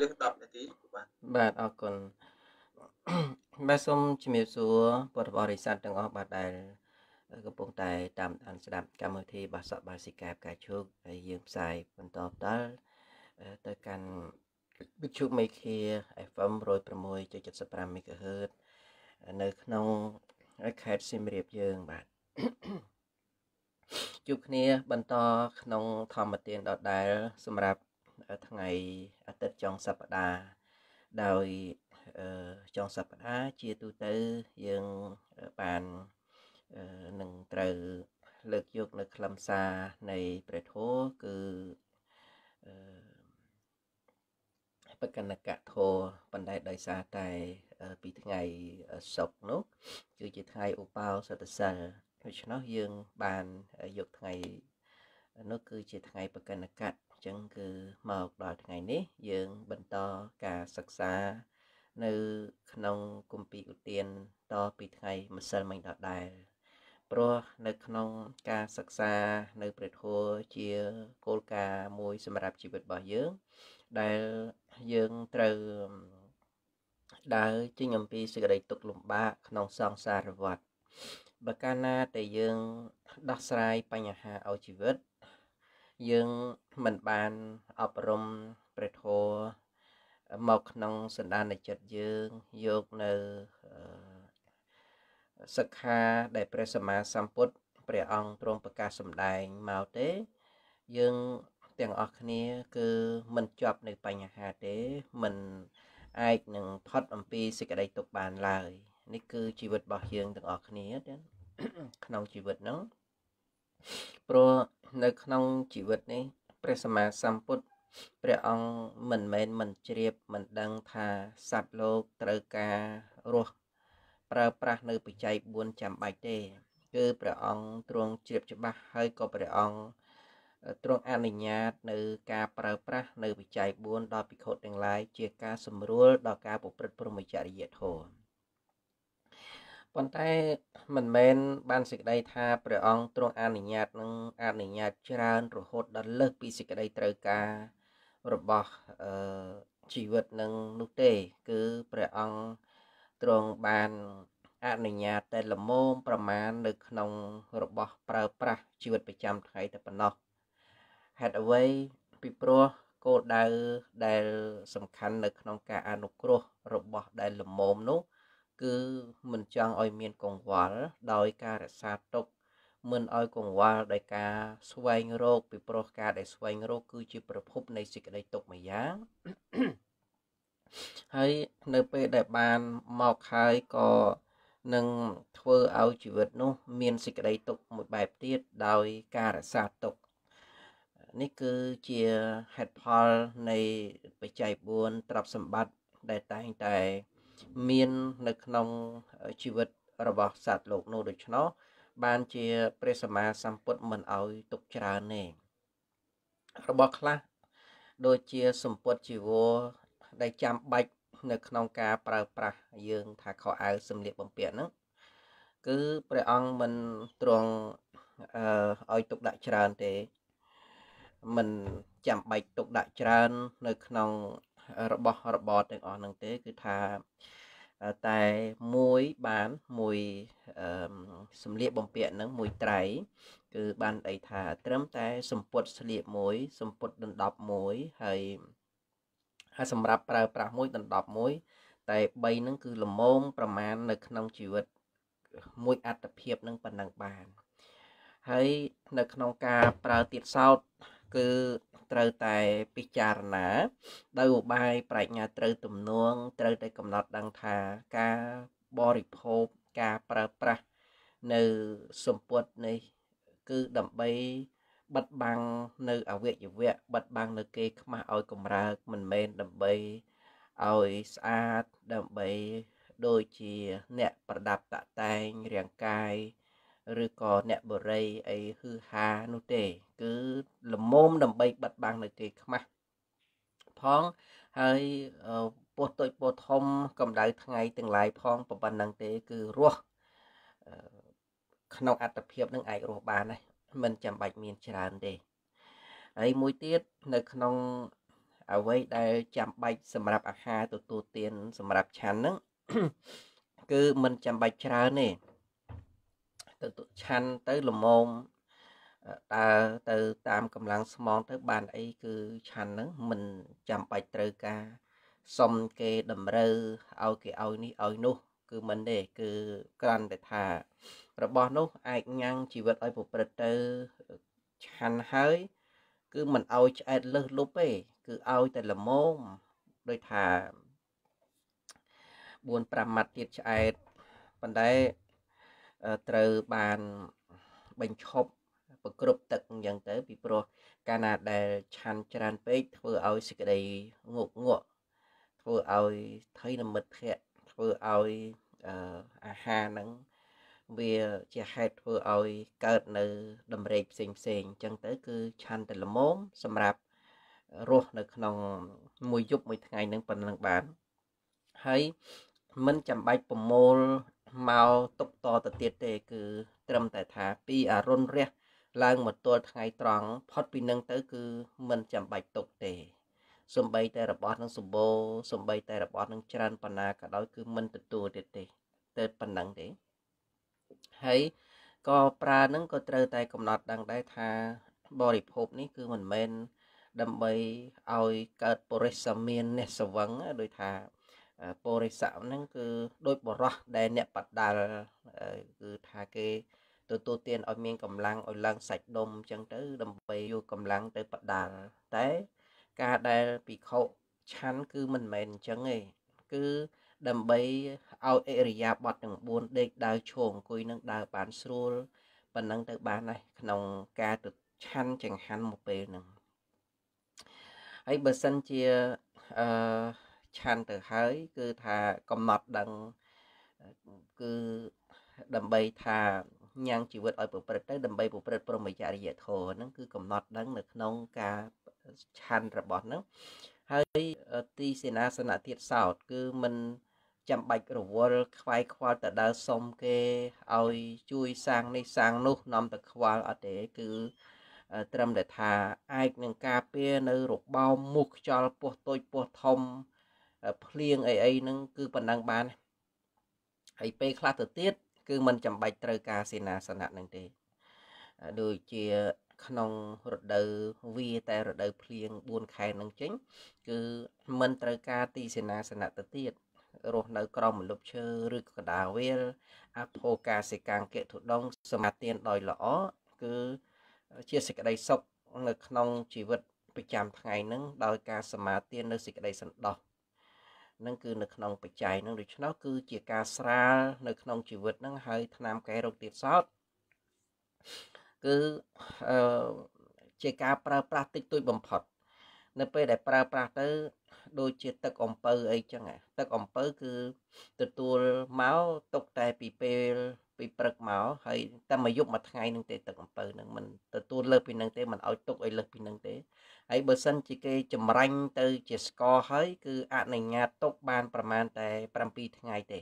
លើស10នាទីបាទបាទអរគុណបាទសូមជំរាបសួរពុទ្ធបរិស័ទទាំងអស់បាទដែលកំពុងតែ តាមដានស្ដាប់កម្មវិធីបាសកបាសិកាផ្កាឈូកហើយយើងផ្សាយបន្តដល់ទៅកាន់វិទ្យុមេឃា FM 106.75 MHz នៅក្នុងខេត្តសៀមរាបយើងបាទជួបគ្នា បន្តក្នុងធម្មទានដដែល សម្រាប់ថ្ងៃអាទិត្យចុងសប្តាហ៍ដោយចុងសប្តាហ៍ជាទូទៅយើងបាននឹងត្រូវលើកយកនៅខ្លឹមសារនៃព្រះធម៌គឺបកណកៈធរបណ្ដេដោយសារតែពីថ្ងៃសុកនោះគឺជាថ្ងៃឧបោសថសិលដូច្នោះយើងបានយកថ្ងៃនោះគឺជាថ្ងៃបកណកៈអញ្ចឹងគឺមកដល់ថ្ងៃនេះយើងបន្តការសិក្សា នៅក្នុងគម្ពីរឧទានតពីថ្ងៃម្សិលមិញដដែលព្រោះនៅក្នុងការសិក្សា នៅព្រះធម៌ជាគោលការណ៍មួយសម្រាប់ជីវិតរបស់យើង ដែលយើងត្រូវដើរចេញអំពីសេចក្តីទុក្ខលំបាកក្នុងសង្សារវដ្តបើកាលណាតែយើងដោះស្រាយបញ្ហាឲ្យជីវិតយើងមិនបានអប់រំព្រះធម៌មកក្នុងសន្តានចិត្តយើងយកនៅ សិក្ខាដែលព្រះសម្មាសម្ពុទ្ធព្រះអង្គទ្រង់ប្រកាសសម្ដែងមកទេ យើងទាំងអស់គ្នា គឺមិនជាប់នៅបញ្ហាទេ មិនអាចនឹងផុតអំពីសេចក្តី ទុកបានឡើយនេះគឺជីវិតរបស់យើងទាំងអស់គ្នាទាំងក្នុងជីវិតហ្នឹងព្រោះនៅក្នុងជីវិតនេះព្រះសម្មាសម្ពុទ្ធព្រះអង្គមិនមែនមិនជ្រាបមិនដឹងថាសត្វលោកត្រូវការរស់ប្រើប្រាស់នៅបច្ច័យ4ចាំបាច់ទេ គឺព្រះអង្គទ្រង់ជ្រាបច្បាស់ហើយក៏ព្រះអង្គទ្រង់អនុញ្ញាតនៅការប្រើប្រាស់នៅវិច័យ4ដល់ភិក្ខុទាំងឡាយជាការសម្រួលដល់ការប្រព្រឹត្តព្រហ្មចរិយធម៌ប៉ុន្តែមិនមែនបានសេចក្តីថាព្រះអង្គទ្រង់អនុញ្ញាតនឹងអនុញ្ញាតច្រើនរហូត ដល់លើសពីសេចក្តីត្រូវការរបស់អឺជីវិតនឹងនោះទេ គឺព្រះអង្គទ្រង់បានអនុញ្ញាតតែលមមប្រមាណនៅ ក្នុង របស់ប្រើប្រាស់ជីវិតប្រចាំថ្ងៃតែប៉ុណ្ណោះហេតុអ្វីពីព្រោះគោលដៅដែល សំខាន់នៅក្នុងការអនុគ្រោះ របស់ដែលលមមនោះគឺមិនចង់ឲ្យមានកង្វល់ដោយការរក្សាទុកមិនឲ្យកង្វល់ដោយការស្វែងរកពីព្រោះការដែលស្វែងរកគឺជាប្រភពនៃសេចក្តីទុក្ខមួយយ៉ាង ហើយនៅពេលដែលបានមកហើយក៏នឹងធ្វើឲ្យជីវិតនោះ មានសេចក្តីទុក្ខមួយបែបទៀតដោយការរក្សាទុក្ខនេះគឺជាហេតុផលនៃបច្ច័យ4ទ្រព្យសម្បត្តិដែលតែងតែមាននៅក្នុងជីវិតរបស់សត្វលោកនោះដូច្នោះបានជា ព្រះសម្មាសម្ពុទ្ធមិនអោយទុកច្រើនទេរបស់ខ្លះដូចជាសម្ពុទ្ធជីវរដែលចាំបាច់នៅក្នុងការប្រើប្រាស់យើងថាខោអាវសម្លៀកបំពាក់ហ្នឹងគឺព្រះអង្គមិនទ្រង់អឺឲ្យទុកដាក់ច្រើនទេ មិនចាំបាច់ទុកដាក់ច្រើន នៅក្នុងរបស់របរទាំងអស់ហ្នឹងទេគឺថាតែមួយបានមួយសំលៀកបំពាក់ហ្នឹងមួយត្រៃគឺបានអីថា ត្រឹមតែសម្ពុតស្លៀកមួយសម្ពុតដណ្ដប់មួយហើយហើយសម្រាប់ប្រើប្រាស់មួយដណ្ដប់មួយតែ3ហ្នឹងគឺលមមប្រមាណនៅ ក្នុងជីវិត មួយអត្តភាពនឹងប៉ុណ្ណឹងបានហើយនៅក្នុងការប្រើទៀតសោតគឺត្រូវតែពិចារណាដោយឧបាយប្រាជ្ញាត្រូវទំនងត្រូវតែកំណត់ដឹងថាការបរិភោគការប្រើប្រាស់នៅសម្ពុតនេះ គឺដើម្បីបិទបាំងនៅអវយវៈបិទបាំងនៅគេខ្មាស់ឲ្យកំរើកមិនមែនដើម្បីឲ្យស្អាតដើម្បីដូចជាអ្នកប្រដាប់តតែងរាងកាយឬក៏អ្នកបរិយអីហឺហានោះទេ គឺលមមដើម្បីបាត់បាំងនៅគេខ្មាស់ផងហើយពោះតូចពោះធំកម្ដៅថ្ងៃទាំងឡាយផងប្រហែលហ្នឹងទេគឺរស់ក្នុងអត្តភាពនឹងអាចរស់បានដែរមិនចាំបាច់មានច្រើនទេហើយមួយទៀតនៅក្នុងអ្វីដែលចាំបាច់សម្រាប់អាហារទទួលទានសម្រាប់ឆាន់ហ្នឹងគឺមិនចាំបាច់ច្រើនទេទៅឆាន់ទៅល្មមដើរទៅ តាមកម្លាំងស្មងទៅបានអី គឺឆាន់ហ្នឹង មិនចាំបាច់ត្រូវការសុំគេតម្រូវឲ្យគេឲ្យនេះឲ្យ នោះ គឺមិនទេគឺគ្រាន់តែថារបស់នោះអាចញ៉ាំងជីវិតឲ្យប្រព្រឹត្តទៅឆាន់ហើយ គឺមិនឲ្យឆ្អែតលឹះលុបទេគឺឲ្យតែល្មមដោយថា4 5ម៉ាត់ទៀតឆ្អែតប៉ុន្តែត្រូវបានបញ្ឈប់ប្រគ្រប់ទឹកអញ្ចឹងទៅ ពីព្រោះកាលណាដែលឆាន់ច្រើនពេកធ្វើឲ្យសេចក្តីងក់ងក់ធ្វើឲ្យថៃនមិត្តភ័ក្រធ្វើឲ្យអាហារហ្នឹងវាជាហេតុធ្វើឲ្យកើត នៅតម្រេកផ្សេងផ្សេងអញ្ចឹងទៅ គឺឆាន់តែល្មមសម្រាប់រស់នៅ ក្នុងមួយយប់មួយថ្ងៃនឹងប៉ុណ្ណឹងបានហើយមិនចាំបាច់ប្រមូលមកទុកតទៅទៀតទេគឺ ត្រឹមតែថាពីអរុណរះឡើងមកទល់ថ្ងៃត្រង់ផុតពីនឹងទៅ គឺមិនចាំបាច់ទុកទេសំបីតែរបស់នឹងសម្បូរសំបីតែរបស់នឹងច្រើនប៉ុណ្ណាក៏ដោយគឺមិនទទួលទៀតទេទៅប៉ុណ្ណឹងទេហើយក៏ប្រើនឹងក៏ត្រូវតែកំណត់ដឹងដែរថាបរិភោគនេះគឺមិនមែនដើម្បីឲ្យកើតបរិសមាននេះសវឹងដោយថាពរិស័កហ្នឹងគឺដូចបរោះដែលអ្នកបដាលគឺថាគេទទួលទានឲ្យមានកម្លាំងឲ្យឡើងសាច់ដុំអញ្ចឹងទៅដើម្បីយកកម្លាំងទៅបដាលតែការដែលពិខុឆាន់គឺមិនមែនអញ្ចឹងទេគឺដើម្បីឲ្យអិរិយាបថទាំង4ដេកដើរឈរអង្គុយនឹងដើរបានស្រួលប៉ុណ្ណឹងទៅបានដែរក្នុងការទៅឆាន់ចង្ហាន់មួយពេលហ្នឹងហើយបើសិនជាអឺឆាន់ទៅហើយគឺថាកំណត់ដឹងគឺដើម្បីថាញ៉ាំងជីវិតឲ្យប្រព្រឹត្តទៅដើម្បីប្រព្រឹត្តព្រមចរិយធម៌ហ្នឹងគឺកំណត់ដឹងនៅក្នុងការឆាន់របស់ហ្នឹងហើយទីសេនាសនៈទៀតសោត គឺមិនចាំបាច់រវល់ខ្វាយខ្វល់ទៅដើរសុំគេឲ្យជួយសាងនេះសាងនោះនាំទៅខ្វល់អត់ទេ គឺត្រឹមតែថា អាចនឹងការពារនៅរបោមមុខខ្យល់ពោះតូចពោះធំភ្លៀងអីអីហ្នឹងគឺប៉ុណ្ណឹងបានហើយពេលខ្លះទៅទៀត គឺมันចាំបាច់ត្រូវការសេនាសនៈនឹងទេដូចជាក្នុងរដូវវាតែរដូវភ្លៀង4ខែនឹងចេញគឺมันត្រូវការទីសេនាសនៈទៅទៀតរស់នៅក្រោមម្លប់ឈើឬកដាវេលអភោកាសិកាំងកិធុដងសមាទាន ដោយល្អគឺជាសេចក្តីសុខនៅក្នុងជីវិតប្រចាំថ្ងៃនឹងដោយការសមាទាននៅសេចក្តីសន្តោសនឹងគឺនៅក្នុងបច្ច័យនឹងដូច្នោះគឺជាការស្រាលនៅក្នុងជីវិតនឹងហើយឆ្នាំកែរោគទៀតសោតគឺជាការប្រើប្រាស់តិចតួចបំផុតនៅពេលដែលប្រើប្រាស់ទៅដូចជាទឹកអំពៅអីចឹងទឹកអំពៅគឺទទួលមកຕົកតែពីពេលពីព្រឹកមកហើយតែមួយយប់មួយថ្ងៃនឹងទេទឹកអំពៅនឹងមិនទទួលលើពីនឹងទេមិនឲ្យទុកឲ្យលើពីនឹងទេហើយបើសិនជាគេ ចម្រាញ់ទៅ ជាស្ករហើយ គឺអនុញ្ញាតទុកបានប្រមាណតែ7ថ្ងៃទេ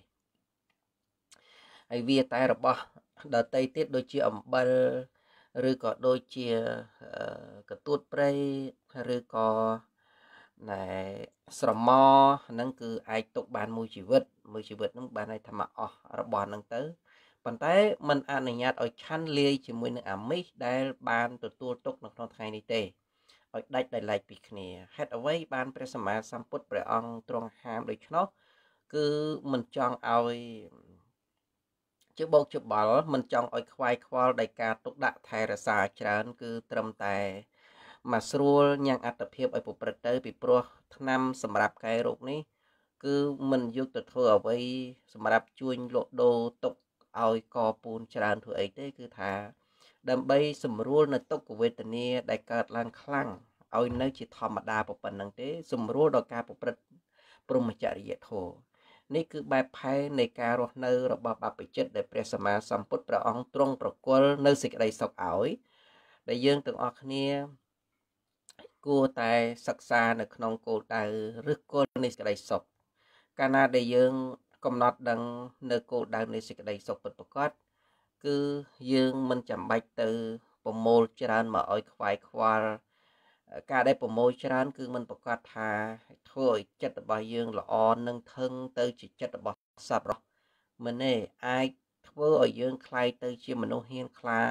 ហើយវាតែរបស់ដតីទៀតដូចជាអំបិលឬក៏ដូចជាកទួតព្រៃឬក៏ណែស្រមហ្នឹងគឺអាចទុកបានមួយជីវិត មួយជីវិតហ្នឹងបានន័យថាមកអស់របស់ហ្នឹងទៅប៉ុន្តែมันអនុញ្ញាតឲ្យឆាន់លាយជាមួយនឹងអាមីសដែលបានទទួលទុកនៅក្នុងថ្ងៃនេះទេឲ្យដាច់ដោយឡែកពីគ្នាហេតុអ្វីបានព្រះសម្មាសម្ពុទ្ធព្រះអង្គទ្រង់ហាមដូច្នោះគឺមិនចង់ឲ្យជាបោកជាបល់មិនចង់ឲ្យខ្វាយខ្វល់ដោយការទុកដាក់ថែរសាច្រើន គឺត្រឹមតែមកស្រួលញ៉ាំងអត្តភាពឲ្យប្រព្រឹត្តទៅ ពីព្រោះឆ្នាំសម្រាប់កែរោគនេះគឺមិនយកទៅធ្វើអ្វីសម្រាប់ជួយលក់ដូរទុកឲ្យកពូនច្រើនធ្វើអីទេគឺថា ដើម្បីសម្រួលនៅទុក្ខវេទនា ដែលកើតឡើងខ្លាំងឲ្យនៅ ជាធម្មតាប៉ុណ្ណឹងទេ សម្រួលដល់ការប្រព្រឹត្តព្រហ្មចរិយធម៌នេះគឺបែបផែននៃការរស់នៅរបស់បព្វជិតដែលព្រះសម្មាសម្ពុទ្ធព្រះអង្គទ្រង់ប្រគល់នៅសេចក្តីសុខឲ្យ ដែលយើងទាំងអស់គ្នា គួរតែសិក្សានៅក្នុងគោលដៅឬគោលនៃសេចក្តីសុខកាលណាដែលយើងកំណត់ដឹងនៅគោលដៅនៃសេចក្តីសុខពិតប្រាកដគឺយើងមិនចាំបាច់ទៅប្រមូលច្រើនមកឲ្យខ្វាយខ្វល់ការដែលប្រមូលច្រើនគឺมันប្រកាសថា ធ្វើឲ្យចិត្តរបស់យើងល្អនឹងថឹងទៅជាចិត្តរបស់សត្វរស់មិនទេអាចធ្វើឲ្យយើងคล้ายទៅជាមនុស្សហ៊ានខ្លា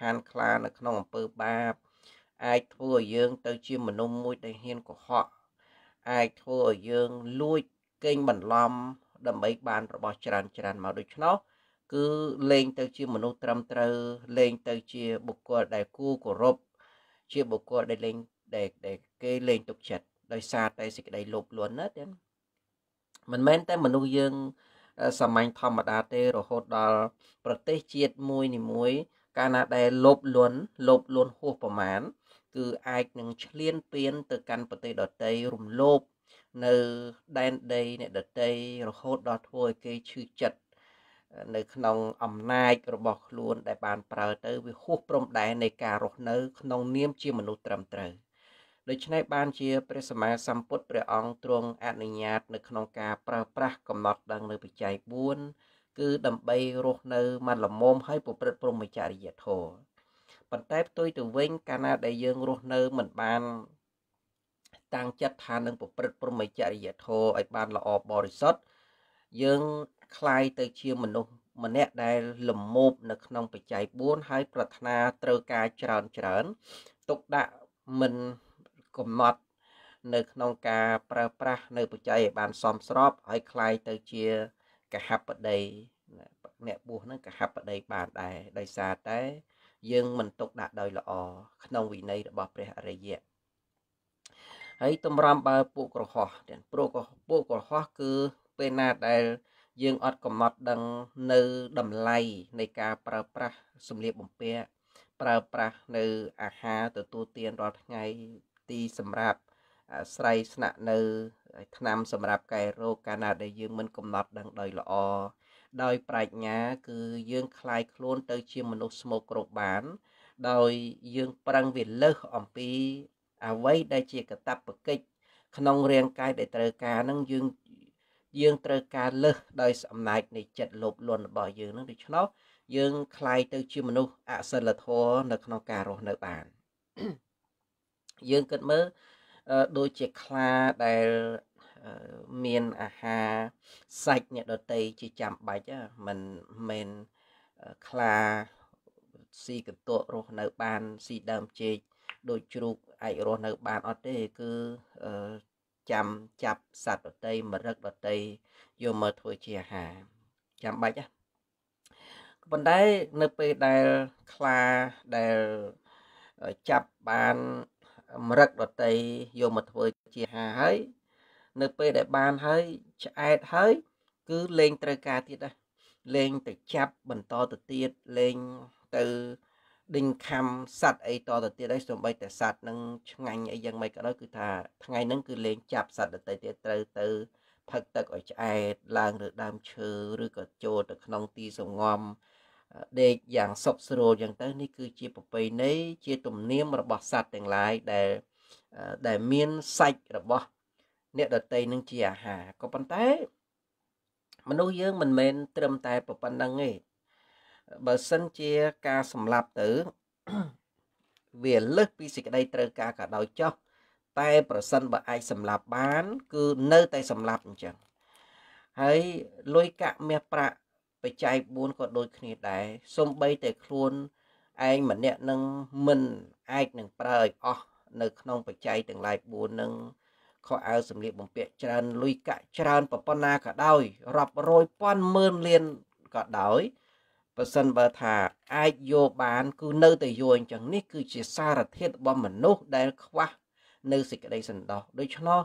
ហានខ្លានៅក្នុងអំពើបាបអាចធ្វើឲ្យយើងទៅជាមនុស្សមួយដែលហ៊ានកុហកអាចធ្វើឲ្យយើងលួចកេងបន្លំដើម្បីបានរបស់ច្រើនច្រើនមកដូច្នោះគឺលេងទៅជាមនុស្សត្រឹមត្រូវលេងទៅ ជាបុគ្គលដែលគួរគោរពជាបុគ្គលដែលលេងដែលគេលេងទុកចិត្តដោយសារតែសេចក្តីលោភលន់ណាទាំងមិនមែនតែមនុស្សយើងសាមញ្ញធម្មតាទេរហូតដល់ប្រទេសជាតិមួយនីមួយ កាលណាដែលលោភលន់លោភលន់ហួសប្រមាណគឺអាចនឹងឈ្លានពានទៅកាន់ប្រទេសដទៃរំលោភនៅដែនដីអ្នកដតីរហូតដល់ធ្វើឲ្យគេឈឺចិត្តនៅ ក្នុងអំណាចរបស់ខ្លួនដែលបានប្រើទៅវាហួសព្រំដែននៃការរស់នៅក្នុងនាមជាមនុស្សត្រឹមត្រូវដូច្នេះបានជាព្រះសម្មាសម្ពុទ្ធព្រះអង្គទ្រង់អនុញ្ញាត នៅក្នុងការប្រើប្រាស់កំណត់ដឹងនៅបច្ច័យ4គឺដើម្បីរស់នៅមិនល្មមហើយប្រព្រឹត្តព្រហ្មចរិយធម៌ប៉ុន្តែផ្ទុយទៅវិញកាលណាដែលយើងរស់នៅ មិនបានតាំងចិត្តថានឹងប្រព្រឹត្តព្រហ្មចរិយាធម៌ឲ្យបានល្អបរិសុទ្ធយើងคลายទៅជាមនុស្សម្នាក់ដែលលមោបនៅ ក្នុងបច្ច័យ4ហើយប្រាថ្នាត្រូវការច្រើនច្រើន ទុកដាក់មិនកំណត់នៅ ក្នុងការប្រើប្រាស់នៅបច្ច័យឲ្យបានសមស្របហើយคลายទៅជាកហបដីអ្នកបួសនឹងកហបដីបានដែរដោយសារតែយើងមិនទុកដាក់ដោយល្អក្នុងវិន័យរបស់ព្រះអរិយៈហើយតម្រាំបើពួកក្រហោះទាំងពួកពួកក្រហោះគឺពេលណាដែលយើងអត់កំណត់ដឹងនៅតម្លៃនៃការប្រើប្រាស់សម្លៀកបំពាក់ប្រើប្រាស់នៅអាហារទទួលទានរាល់ថ្ងៃទីសម្រាប់អាស្រ័យស្នាក់នៅថ្នាំសម្រាប់កែរោគកាលណាដែលយើងមិនកំណត់ដឹងដោយល្អដោយប្រាជ្ញាគឺយើងคลายខ្លួនទៅជាមនុស្សស្មោកគ្រប់បាន ដោយយើងប្រឹងវាលើសអំពីអ្វីដែលជាកតបកិច្ចក្នុងរាងកាយដែលត្រូវការនឹងយើងយើងត្រូវការលើសដោយអំណាចនៃចិត្តលោភលន់របស់យើងនឹងដូច្នោះយើងคลายទៅ ជាមនុស្សអសិលធម៌នៅក្នុងការរស់នៅបានយើងគិតមើលដូចជាខ្លាដែលមានអាហារសាច់អ្នកដតីជាចាំបាច់មិនមែនខ្លាស៊ីកន្ទក់រស់នៅបានស៊ីដើមចេកដូចជ្រូកអាចរស់នៅបានអត់ទេគឺចាំចាប់សត្វដតីមរឹកដតីយកមកធ្វើជាអាហារចាំបាច់ណាប៉ុន្តែនៅពេលដែលខ្លាដែលចាប់បានមរឹកដតីយកមកធ្វើជាអាហារហើយនៅពេលដែលបានហើយឆ្អែតហើយ គឺលេងត្រូវការទៀតណាលេងទៅចាប់ បន្តទៅទៀតលេងទៅដេញខំសัตว์អីតទៅទៀតហើយសូម្បីតែសัตว์នឹងឆ្ងាញ់អីយ៉ាងម៉េចក៏ដោយគឺថាថ្ងៃហ្នឹងគឺលេងចាប់សัตว์ដតីទៀតត្រូវទៅផឹកទឹកឲ្យឆ្អែតឡើងឬដើមឈើឬក៏ចូលទៅក្នុងទីសងំដេកយ៉ាងសុខស្រួលយ៉ាងទៅនេះគឺជាប្រពៃណីជាទំនៀមរបស់សัตว์ទាំងឡាយដែលដែលមានសាច់របស់ អ្នកដតីនឹងជាអាហារក៏ប៉ុន្តែមនុស្សយើងមិនមែនត្រឹមតែប៉ុណ្្នឹងទេបើសិនជាការសម្លាប់ទៅ វាលឹះពីសេចក្តីត្រូវការក៏ដោយចុះតែប្រសិនបើអាចសម្លាប់បានគឺនៅតែសម្លាប់អញ្ចឹងហើយលុយកាក់មាសប្រាក់បច្ច័យ4ក៏ដូចគ្នាដែរសំបីតែខ្លួនឯងម្នាក់នឹងមិនអាចនឹងប្រើឲ្យអស់នៅក្នុងបច្ច័យទាំងឡាយ4នឹងខោអាវសម្លៀកបំពាក់ច្រើនលុយកាក់ច្រើនប៉ុណ្ណាក៏ដោយរាប់រយពាន់ម៉ឺនលានក៏ដោយបើសិនបើថាអាចយកបាន គឺនៅតែយកអញ្ចឹងនេះ គឺជាសារធាតុរបស់មនុស្សដែលខ្វះនៅសេចក្តីសន្តោសដូច្នោះ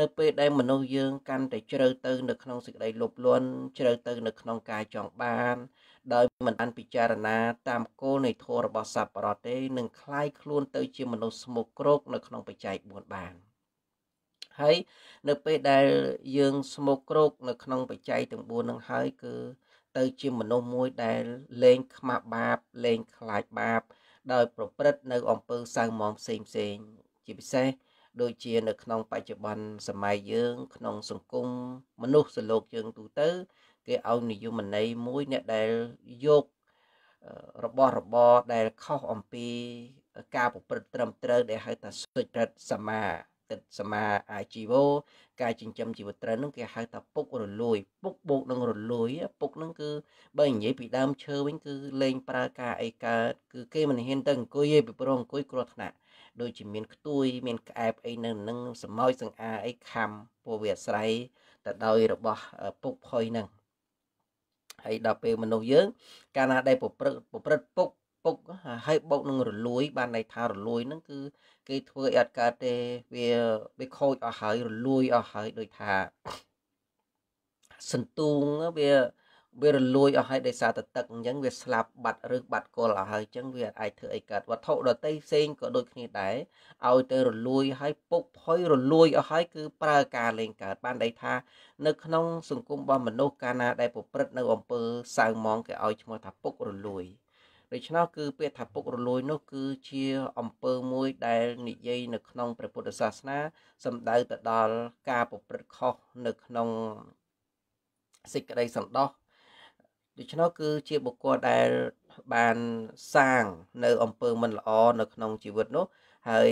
នៅពេលដែលមនុស្សយើងកាន់តែជ្រៅទៅនៅក្នុងសេចក្តីលោភលន់ជ្រៅទៅនៅក្នុងការចង់បានដោយមិនបាន ពិចារណាតាមគោលនៃធម៌របស់សព្វរតទេនឹងคล้ายខ្លួនទៅ ជាមនុស្សស្មុគគ្រោក នៅក្នុងបច្ច័យ4បានហើយនៅពេលដែលយើងស្មុគគ្រោកនៅក្នុងបច្ច័យទាំង4នឹងហើយគឺទៅជាមនុស្សមួយដែលលែងខ្មាស់បាបលែងខ្លាចបាបដោយប្រព្រឹត្តនៅអំពើសៅមងផ្សេងផ្សេងជាពិសេសដូចជា នៅក្នុង បច្ចុប្បន្នសម័យយើង ក្នុង សង្គមមនុស្សសលោកយើងទូទៅគេឲ្យនិយមន័យមួយអ្នកដែលយករបស់របរដែលខុសអំពី ការប្រព្រឹត្តត្រឹមត្រូវដែលហៅថាសុចរិតសមាទឹកសមាអាជីវោការចិញ្ចឹមជីវិតត្រូវនឹងគេហៅថាពុករលួយពុកបោកនឹងរលួយ ពុកនឹងគឺបើនិយាយពីដើមឈើវិញគឺលែងប្រើការអីកើតគឺគេមិនហ៊ានទៅអង្គុយទេពីព្រោះអង្គុយគ្រោះថ្នាក់ដូចជាមានខ្ទួយ មានក្អែបអីនៅនឹងសម្ោចសង្អាអីខំពួកវាអាស្រ័យទៅដោយរបស់ពុកផុយនឹងហើយដល់ពេលមនុស្សយើងកាលណាដែលប្រព្រឹត្តប្រព្រឹត្តពុកពុកហើយបោកនឹងរលួយ បានន័យថារលួយនឹងគឺគេធ្វើអត់កើតទេវាវាខូចអស់ហើយរលួយអស់ហើយដោយថាសន្ទូងវាវារលួយអស់ហើយដោយសារតែទឹកអញ្ចឹងវាស្លាប់បាត់ឬបាត់គល់អស់ហើយអញ្ចឹងវាអាចធ្វើអីកើតវត្ថុដតីផ្សេងក៏ដូចគ្នាដែរឲ្យ ទៅរលួយហើយពុកផុយរលួយអស់ហើយគឺប្រើការលេងកើតបានន័យថានៅក្នុង សង្គមរបស់មនុស្សកាលណាដែលប្រព្រឹត្តនៅអំពើសៅមងគេឲ្យឈ្មោះថាពុករលួយដូច្នោះគឺ ពាក្យថាពុករលួយនោះគឺជាអំពើមួយ ដែលនិយាយនៅក្នុងព្រះពុទ្ធសាសនាសំដៅទៅដល់ការប្រព្រឹត្តខុសនៅក្នុងសេចក្តីសន្តោសដូច្នោះគឺជាបុគ្គលដែលបានសាងនៅអំពើមិនល្អនៅក្នុងជីវិតនោះហើយ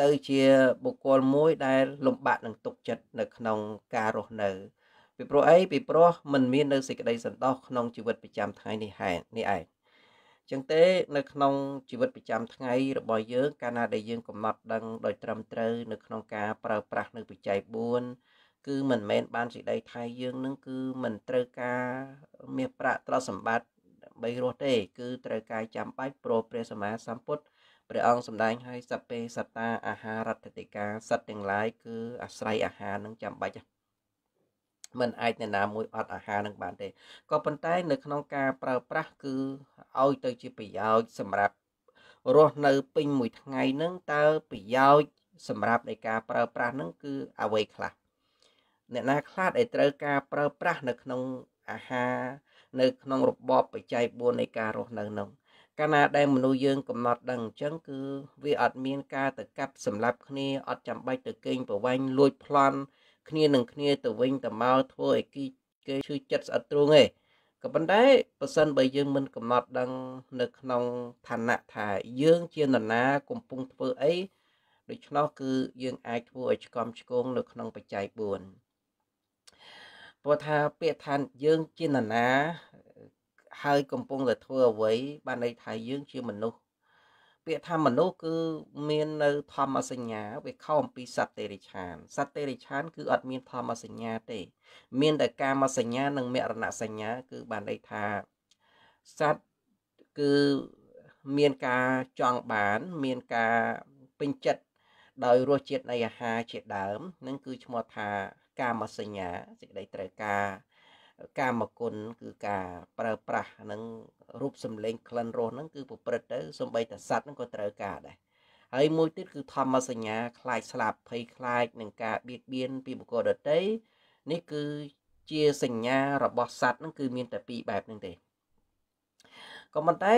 ទៅជាបុគ្គលមួយ ដែល លំបាកនឹងទុកចិត្តនៅ ក្នុង ការរស់នៅពីព្រោះអីពីព្រោះมันមាននៅសេចក្តីសន្តោសក្នុងជីវិតប្រចាំថ្ងៃនេះហេនេះឯងចឹងទេនៅក្នុងជីវិតប្រចាំថ្ងៃរបស់យើងកាលណាដែលយើងកំណត់ដឹងដោយត្រឹមត្រូវនៅក្នុងការប្រើប្រាស់នៅបច្ច័យ4គឺមិនមែនបានសេចក្តីថាយើងនឹងគឺមិនត្រូវការមានប្រាក់ទ្រព្យសម្បត្តិដើម្បីរស់ទេ គឺត្រូវការចាំបាច់ព្រោះព្រះសម្មាសម្ពុទ្ធព្រះអង្គសម្ដែងឲ្យសព្វេសត្តាអាហារដ្ឋតិកាសត្វទាំងឡាយគឺអាស្រ័យអាហារនឹងចាំបាច់មិនអាចអ្នកណាមួយអត់អាហារនឹងបានទេក៏ប៉ុន្តែ នៅក្នុងការប្រើប្រាស់គឺឲ្យទៅជាប្រយោជន៍សម្រាប់រស់នៅពេញមួយថ្ងៃនឹងតើប្រយោជន៍សម្រាប់នៃការប្រើប្រាស់នឹងគឺអ្វីខ្លះអ្នកណាខ្លះដែលត្រូវការប្រើប្រាស់នៅក្នុងអាហារនៅក្នុងរបបបច្ច័យ4នៃការរស់នៅនោះកាលណាដែលមនុស្សយើងកំណត់ដឹងអញ្ចឹងគឺវាអត់មានការទៅកាប់សម្លាប់គ្នាអត់ចាំបាច់ទៅកេងប្រវែងលួចប្លន់គ្នានឹងគ្នាទៅវិញទៅមកធ្វើឲ្យគេគេឈឺចិត្តស្អិតទ្រូងឯងក៏ប៉ុន្តែបើសិនបើយើងមិនកំណត់ដឹង នៅក្នុងឋានៈថាយើងជានរណាកំពុងធ្វើអីដូច្នោះគឺយើងអាចធ្វើឲ្យឆ្កំឆ្គងនៅក្នុងបច្ច័យ4ព្រោះថាពាក្យថាយើងជានរណាហើយកំពុងតែធ្វើអ្វីបានន័យថាយើងជាមនុស្សពាក្យថាមនុស្សគឺមាននៅធម្មសញ្ញាវាខុសអំពីសត្វតិរិឆានសត្វតិរិឆានគឺ អត់មានធម្មសញ្ញា ទេមានតែកាមសញ្ញា និងមរណសញ្ញាគឺបានន័យថាសត្វគឺមានការចង់បាន មានការពេញចិត្តដោយរសជាតិនៃអាហារជាដើមនឹងគឺឈ្មោះថាកាមសញ្ញាសេចក្តីត្រូវការកាមគុណគឺការប្រើប្រាស់នឹងរូបសម្លេងក្លិនរសហ្នឹងគឺប្រព្រឹត្តទៅសំបីតសัตว์ហ្នឹងក៏ត្រូវការដែរហើយមួយទៀតគឺធម្មសញ្ញាខ្លាចស្លាប់ភ័យខ្លាចនឹងការបៀតបៀនពីបុគ្គលដទៃនេះគឺជាសញ្ញារបស់សัตว์ហ្នឹងគឺមានតែពីរបែបហ្នឹងទេក៏ប៉ុន្តែ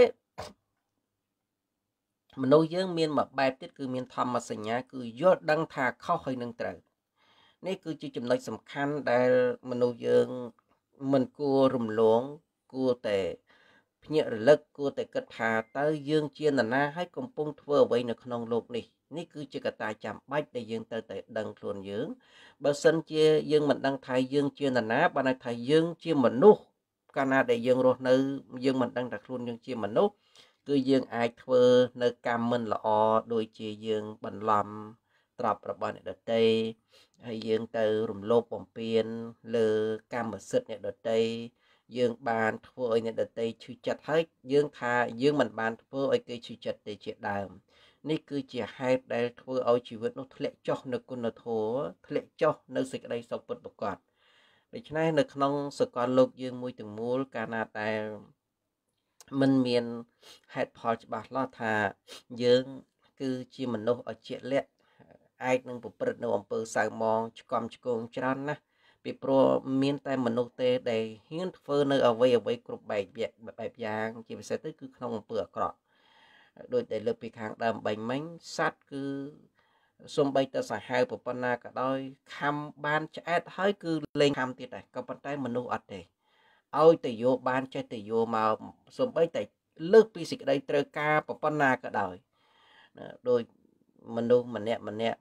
មនុស្សយើងមានមួយបែបទៀតគឺមានធម្មសញ្ញាគឺយល់ដឹងថាខុសហើយនឹងត្រូវនេះគឺជាចំណុចសំខាន់ដែលមនុស្សយើងមិនគួររំលងគួរតែភ្ញាក់រលឹកគួរតែគិតថាតើយើង ជានរណាហើយកំពុងធ្វើអ្វីនៅក្នុងโลกនេះនេះគឺជាកត្តាចាំបាច់ដែលយើងត្រូវតែដឹងខ្លួនយើងបើសិនជាយើងមិនដឹងថាយើងជានរណាបានថាយើងជាមនុស្សកាលណាដែលយើងរស់នៅ យើងមិនដឹងថាខ្លួនយើងជាមនុស្សគឺយើងអាចធ្វើ នៅ កម្មមិនល្អដូចជាយើងបន្លំត្រប់របស់អ្នកដទៃហើយយើងទៅរំលោភបំពានលើកម្មសិទ្ធិអ្នកដតីយើងបានធ្វើឲ្យអ្នកដតីឈឺចិត្តហើយយើង ថាយើងមិនបានធ្វើឲ្យគេឈឺចិត្តទេជាដើមនេះគឺជាហេតុដែលធ្វើឲ្យជីវិតនោះធ្លាក់ចុះនៅគុណធម៌ធ្លាក់ចុះនៅសេចក្តីសុខពិតប្រាកដដូច្នេះនៅក្នុងសកលលោកយើងមួយទាំងមូលកាលណាតែมันមានហេតុផលច្បាស់លាស់ថា យើង គឺជាមនុស្សអជាលក្ខឯកនឹងប្រព្រឹត្តនៅអំពើសៅមងឆ្កំឆ្គងច្រើនណាស់ពីព្រោះមានតែមនុស្សទេដែលហ៊ានធ្វើនៅអ្វីអ្វីគ្រប់បែបបែបយ៉ាងជាពិសេសទៅគឺក្នុងអំពើអាក្រក់ដូចដែលលើកពីខាងដើមបាញ់មិញសัตว์គឺសំបីតសាហាវប៉ុណ្ណាក៏ដោយខំបានឆ្អែតហើយគឺលេងខំទៀតដែរក៏ប៉ុន្តែមនុស្សអត់ទេឲ្យតយោបានចេះតយោមកសំបីតែលើកពីសេចក្តីត្រូវការប៉ុណ្ណាក៏ដោយដោយមនុស្សម្នាក់ម្នាក់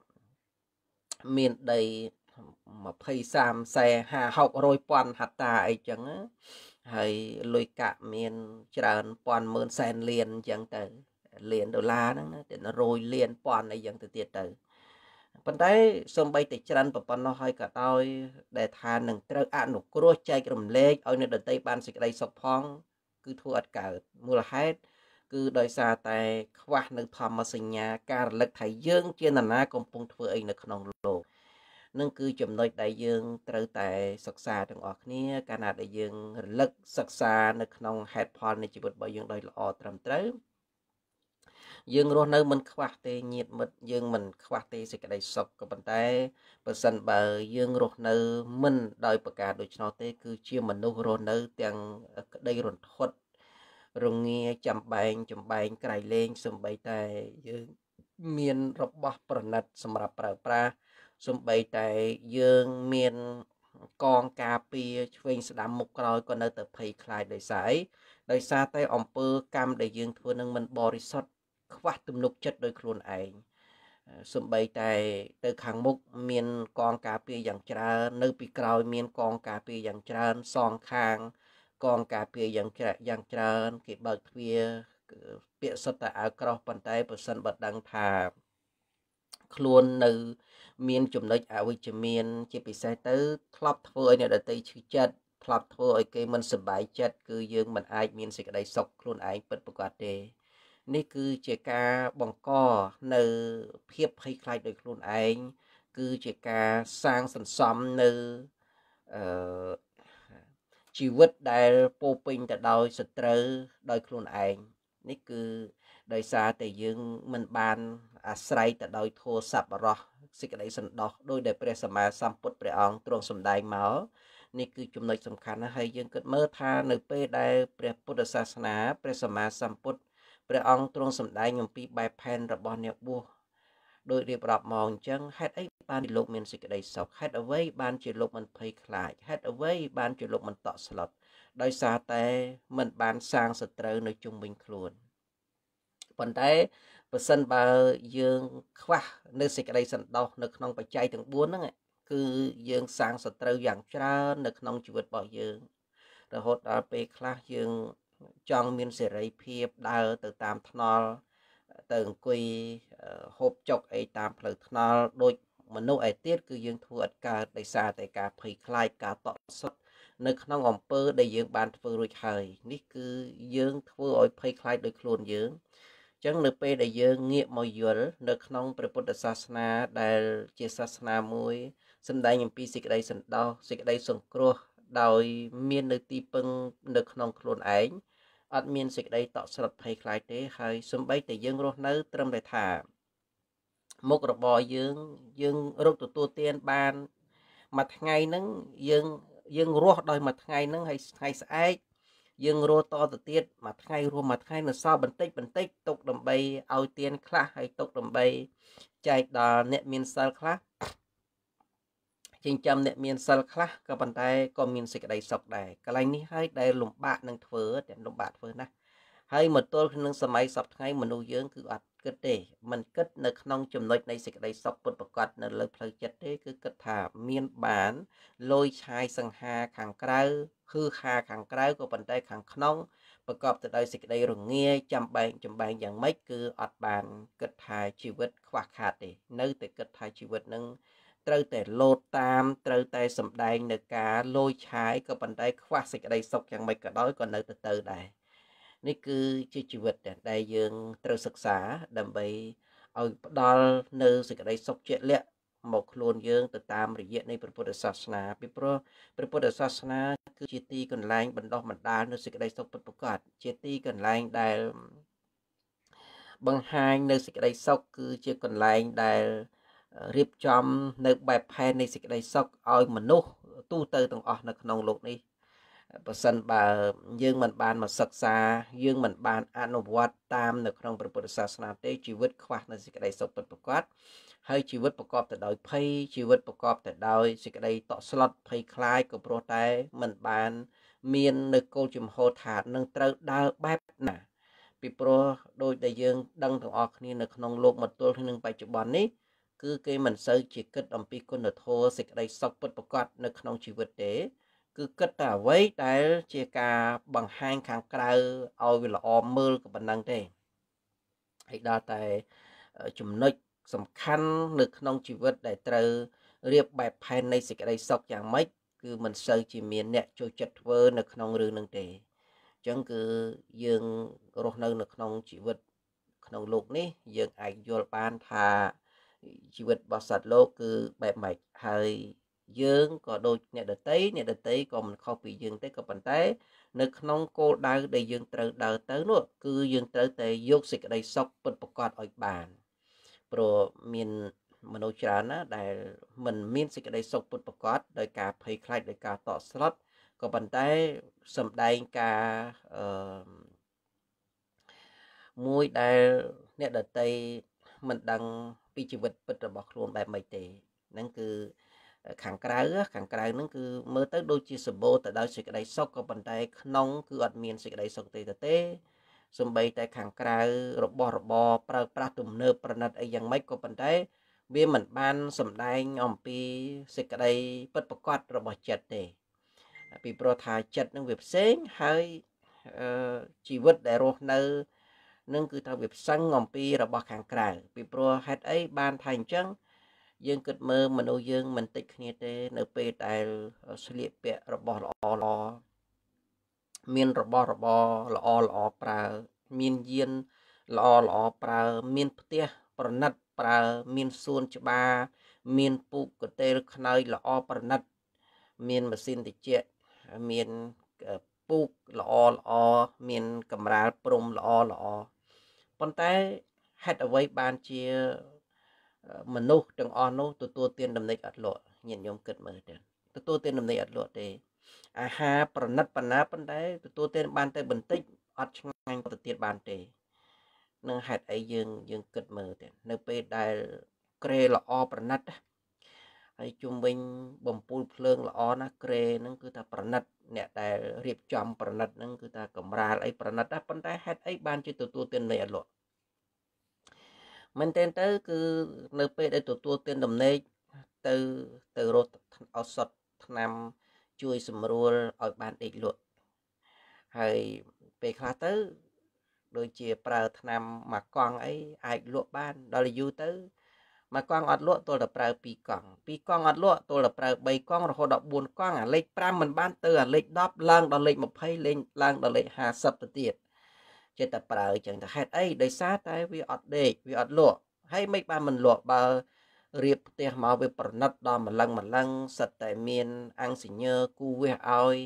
មានដី20 30 40 50 100,000ហត្តាអីចឹងហើយលុយកាក់មានច្រើនពាន់ម៉ឺនសែនលានអញ្ចឹងទៅលានដុល្លារហ្នឹងណាទៅរយលានពាន់អីយ៉ាងទៅទៀតទៅប៉ុន្តែសំបីតែច្រើនប្រប៉ុណ្ណោះហើយក៏ដោយ ដែលថានឹងត្រូវអនុគ្រោះចែករំលែកឲ្យអ្នកដទៃបានសេចក្តីសុខផង គឺធ្វើអត់កើតមូលហេតុគឺដោយសារតែ ខ្វះនៅធម្មសញ្ញាការរលឹកថាយើងជានរណាកំពុងធ្វើអីនៅក្នុងលោកនឹងគឺចំណុចដែលយើងត្រូវតែសិក្សាទាំងអស់គ្នា កាលណាដែលយើងរលឹកសិក្សា នៅក្នុងហេតុផលនៃជីវិតរបស់យើងដោយល្អត្រឹមត្រូវយើងរស់នៅមិនខ្វះទេញាតមិត្តយើងមិនខ្វះទេសេចក្តីសុខក៏ប៉ុន្តែបើសិនបើយើងរស់នៅមិនដោយប្រការដូច្នោះទេ គឺជាមនុស្សរស់នៅ ទាំងក្តីរន្ធត់រងាចំបែងចំបែងក្រៃលែងសំបីតែយើងមានរបស់ប្រណិតសម្រាប់ប្រើប្រាស់សំបីតែយើងមានកងការពារឆ្វេងស្ដាំមុខក្រោយក៏នៅតែភ័យខ្លាចដោយសារដោយសារតែអំពើកម្មដែលយើងធ្វើនឹងមិនបរិសុទ្ធខ្វះទំនុកចិត្តដោយខ្លួនឯងសំបីតែទៅខាងមុខមានកងការពារយ៉ាងច្រើននៅ ពីក្រោយមានកងការពារយ៉ាងច្រើនសងខាងកងការពារយ៉ាងច្រើនយ៉ាងច្រើន គេបើកទ្វារពាក្យសុទ្ធតែអាវក្រោះប៉ុន្តែប្រសិនបើដឹងថាខ្លួននៅ មានចំណុចអវិជ្ជមាន ជាពិសេសទៅធ្លាប់ធ្វើឲ្យអ្នកដតីឈឺចិត្តធ្លាប់ធ្វើឲ្យគេមិនសប្បាយចិត្តគឺយើងមិនអាច មានសេចក្តីសុខខ្លួនឯងពិតប្រាកដទេ នេះគឺជាការបង្កនៅ ភាពភ័យខ្លាចដោយខ្លួនឯងគឺជាការសាងសន្សំនៅអឺជីវិតដែលពោពេញទៅដោយសត្រូវដោយខ្លួនឯងនេះគឺដោយសារតែយើងមិនបានអាស្រ័យទៅដោយធោសប្បរោះសេចក្តីសន្តោសដោយដែលព្រះសម្មាសម្ពុទ្ធព្រះអង្គទ្រង់សម្ដែងមកនេះគឺចំណុចសំខាន់ណាស់ហើយយើងគិតមើលថានៅពេលដែលព្រះពុទ្ធសាសនាព្រះសម្មាសម្ពុទ្ធព្រះអង្គទ្រង់សម្ដែងអំពីបែបផែនរបស់អ្នកបួសដោយរៀបរាប់មកអញ្ចឹងហេតុអីបានជាលោកមានសេចក្តីសុខហេតុអ្វីបានជាលោកមិនភ័យខ្លាចហេតុអ្វីបានជាលោកមិនតក់ស្លុតដោយសារតែមិនបានសាងសត្រូវ នៅជុំវិញខ្លួនប៉ុន្តែបើសិនបើយើង ខ្វះនៅសេចក្តីសន្តោសនៅក្នុងបច្ច័យទាំង4ហ្នឹងគឺយើងសាងសត្រូវយ៉ាងច្រើននៅក្នុងជីវិតរបស់យើង រហូតដល់ពេលខ្លះយើងចង់មានសេរីភាពដើរទៅតាមថ្នល់ទៅអង្គុយហូបចុកអីតាមផ្លូវថ្នល់ដូចមនុស្សឯទៀតគឺយើងធ្វើអត់កើតដោយសារតែការភ័យខ្លាចការតក់សុត នៅក្នុងអំពើដែលយើងបានធ្វើរួចហើយនេះគឺយើងធ្វើឲ្យភ័យខ្លាចដោយខ្លួនយើងចឹងនៅ ពេលដែលយើងងាកមកយល់នៅក្នុង ព្រះពុទ្ធសាសនាដែលជាសាសនាមួយសំដែងអំពីសេចក្តីសន្តោសសេចក្តីសង្គ្រោះដោយ មាន នៅទីពឹង នៅក្នុងខ្លួនឯងអត់មានសេចក្តីតក់ស្លុតភ័យខ្លាចទេហើយសំបីតែយើងរស់នៅ ត្រឹមតែថាមុខរបរយើងយើងរកទទួលទានបានមួយថ្ងៃហ្នឹងយើងយើងរស់ដោយមួយថ្ងៃហ្នឹងហើយថ្ងៃស្អែកយើងរស់តទៅទៀតមួយថ្ងៃរស់មួយថ្ងៃនៅសល់បន្តិចបន្តិចទុកដើម្បីឲ្យទានខ្លះហើយទុកដើម្បីចែកដល់អ្នកមានសិលខ្លះចិញ្ចឹមអ្នកមានសិលខ្លះក៏ប៉ុន្តែក៏មានសេចក្តីសុខដែរកន្លែងនេះហើយដែលលំបាកនឹងធ្វើតែលំបាកធ្វើណាស់ហើយមកទល់ក្នុងសម័យសពថ្ងៃមនុស្សយើងគឺអត់គិតទេมันគិតនៅក្នុងចំណុចនៃសេចក្តីសុខពិតប្រាកដនៅលើផ្លូវចិត្តទេគឺគិតថាមានបាន លយឆាយសង្ហាខាងក្រៅគឺហាខាងក្រៅក៏ប៉ុន្តែខាងក្នុងប្រកបទៅដោយសេចក្តី រងាចាំបែងចំបែងយ៉ាងម៉េចគឺអត់បានគិតថាជីវិត ខ្វះខាតទេ នៅតែគិតថាជីវិតនឹងត្រូវតែលោតតាមត្រូវតែសម្ដែងនៅការលួយឆាយក៏ប៉ុន្តែខ្វះសេចក្តីសុខយ៉ាងម៉េចក៏ដោយក៏នៅទៅទៅដែរនេះគឺជាជីវិតដែលយើងត្រូវសិក្សាដើម្បីឲ្យផ្ដល់នៅសេចក្តីសុខជាក់លាក់មកខ្លួនយើងទៅតាមរយៈនៃព្រះពុទ្ធសាសនាពីព្រោះព្រះពុទ្ធសាសនាគឺជាទីកន្លែងបណ្ដោះបណ្ដាលនៅសេចក្តីសុខពិតប្រាកដជាទីកន្លែងដែល បង្ហាញនៅសេចក្តីសុខគឺជាកន្លែងដែលរៀបចំនៅបែបផែននៃសេចក្តីសុខឲ្យមនុស្សទូទៅទាំងអស់នៅក្នុងโลกនេះបើសិនបើយើងមិនបានមកសិក្សាយើងមិនបានអនុវត្តតាមនៅក្នុងព្រះពុទ្ធសាសនាទេជីវិតខ្វះនៅសេចក្តីសុខពិតប្រាកដហើយជីវិតប្រកបទៅដោយភ័យជីវិតប្រកបទៅដោយសេចក្តីតក់ស្លុតភ័យខ្លាចក៏ព្រោះតែមិនបានមាននៅគោលជំហរថានឹងត្រូវដើរបែបណាពីព្រោះដោយដែលយើងដឹងទាំងអស់គ្នានៅក្នុងលោកមកទល់នឹងបច្ចុប្បន្ននេះគឺគេមិនសូវជាគិតអំពីគុណធម៌សេចក្តីសុខពិតប្រាកដនៅក្នុងជីវិតទេ គឺគិតតែអ្វីដែលជាការបង្ហាញខាងក្រៅឲ្យវាល្អមើលក៏ប៉ុណ្ណឹងទេហើយដល់តែចំណុចសំខាន់ នៅក្នុងជីវិតដែលត្រូវរៀបបែបផែននៃសេចក្តីសុខយ៉ាងម៉េចគឺមិនសូវជាមានអ្នកចូលចិត្តធ្វើនៅក្នុងរឿងនឹងទេអញ្ចឹងគឺយើងរស់នៅនៅក្នុងជីវិតក្នុងលោកនេះ យើងអាចយល់បានថាជីវិតរបស់សត្វលោកគឺបែបម៉េចហើយយើងក៏ដូចអ្នកដតីអ្នកដតីក៏មិនខុសពីយើងទេក៏ប៉ុន្តែនៅក្នុងគោលដៅដែលយើងត្រូវដើរទៅនោះគឺយើងត្រូវតែយកសេចក្តី សុខពិតប្រាកដឲ្យបានព្រោះមានមនុស្សច្រើនណាដែលមិនមានសេចក្តីសុខពិតប្រាកដដោយការភ័យខ្លាចដោយការតក់ស្លុតក៏ប៉ុន្តែសំដែងការអឺមួយដែលអ្នកដតីមិនដឹងពីជីវិតពិតរបស់ខ្លួនបែបម៉េចទេហ្នឹងគឺខាងក្រៅខាងក្រៅហ្នឹងគឺមើលទៅដូចជាសម្បូរទៅដោយសេចក្តី សុខក៏ប៉ុន្តែក្នុង គឺអត់មានសេចក្តីសុខទេទៅទេសំបីតែខាងក្រៅរបស់របរប្រើប្រាស់ទំនើបប្រណិតអីយ៉ាងម៉េចក៏ប៉ុន្តែ វាមិនបានសម្ដែងអំពីសេចក្តីពិតប្រាកដរបស់ចិត្តទេពីព្រោះថាចិត្តនឹងវាផ្សេងហើយជីវិតដែលរស់នៅនឹងគឺថាវាផ្សឹងអំពីរបស់ខាងក្រៅពីព្រោះហេតុអីបានថាអញ្ចឹងយើង គិតមើលមនុស្សយើង មិនតិចគ្នាទេ នៅ ពេលដែលស្លៀកពាក់របស់ល្អល្អមានរបស់របរល្អល្អប្រើ មានយានល្អល្អប្រើមានផ្ទះប្រណិតប្រើមានសួនច្បារមានពូកកតេលខ្នើយល្អប្រណិត មានម៉ាស៊ីនតិចមានពូកល្អល្អមានកំរាលព្រំល្អល្អប៉ុន្តែហេតុអ្វីបានជាមនុស្សទាំងអស់នោះទទួលទានដំណេកអត់លក់ញាតិញោមគិតមើលទៅទទួលទានដំណេកអត់លក់ទេ អាហារប្រណិតបណ្ណាប៉ុន្តែទទួលទានបានតែបន្តិចអត់ឆ្ងាញ់ទៅទៀតបានទេនឹងហេតុអីយើងយើងគិតមើលទៅនៅពេលដែលក្រេល្អប្រណិតណាហើយជំវិញ បំពូលភ្លើងល្អណាក្រេហ្នឹងគឺថាប្រណិតអ្នកដែលរៀបចំប្រណិតហ្នឹងគឺថាកំរាលអីប្រណិតណាប៉ុន្តែហេតុអីបានជាទទួលទាននៃអត់លក់មែនទែនទៅ គឺនៅពេលដែលទទួលទានដំណេកទៅទៅរត់អសតឆ្នាំជួយសម្រួលឲ្យបានដេកលក់ហើយពេលខ្លះទៅ ដូចជាប្រើឆ្នាំមួយកង់អីអាចលក់បានដល់យូរទៅមួយកង់អត់លក់ទល់តែប្រើ2កង់2កង់អត់លក់ទល់តែប្រើ3កង់រហូតដល់4កង់អាលេខ5មិនបានទៅអាលេខ10ឡើង ដល់លេខ20លេខឡើងដល់លេខ50ទៅទៀតចេះតែប្រើចឹងតែហេតុអីដោយសារតែវាអត់ដេកវាអត់លក់ហើយមិនបានមិនលក់បើរៀបផ្ទះមកវាប្រណិតដល់ម្លឹងម្លឹងសិតតែមានអង្គសញ្ញើគូវាសឲ្យ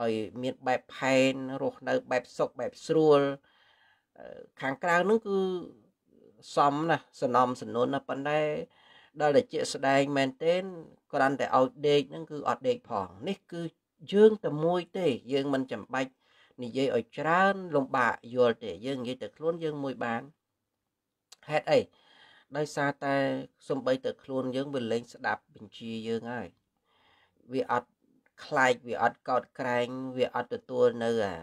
ឲ្យមានបែបផែនរស់នៅបែបសុកបែបស្រួលខាងក្រៅនឹងគឺសមណាស់សំណំសំនួនណាប៉ុន្តែដែលតែជាស្ដែងមែនទែនគ្រាន់តែឲ្យដេកហ្នឹងគឺអត់ដេកផង នេះ គឺយើងតែមួយទេយើងមិនចាំបាច់និយាយឲ្យច្រើនលំបាកយល់ទេ យើងនិយាយតែខ្លួនយើងមួយបានហេតុអីដោយសារតែសំបីតែខ្លួនយើងវាលែងស្ដាប់បញ្ជាយើងហើយវាអត់ខ្លាចវាអត់កោតក្រែងវាអត់ទទួលនៅអា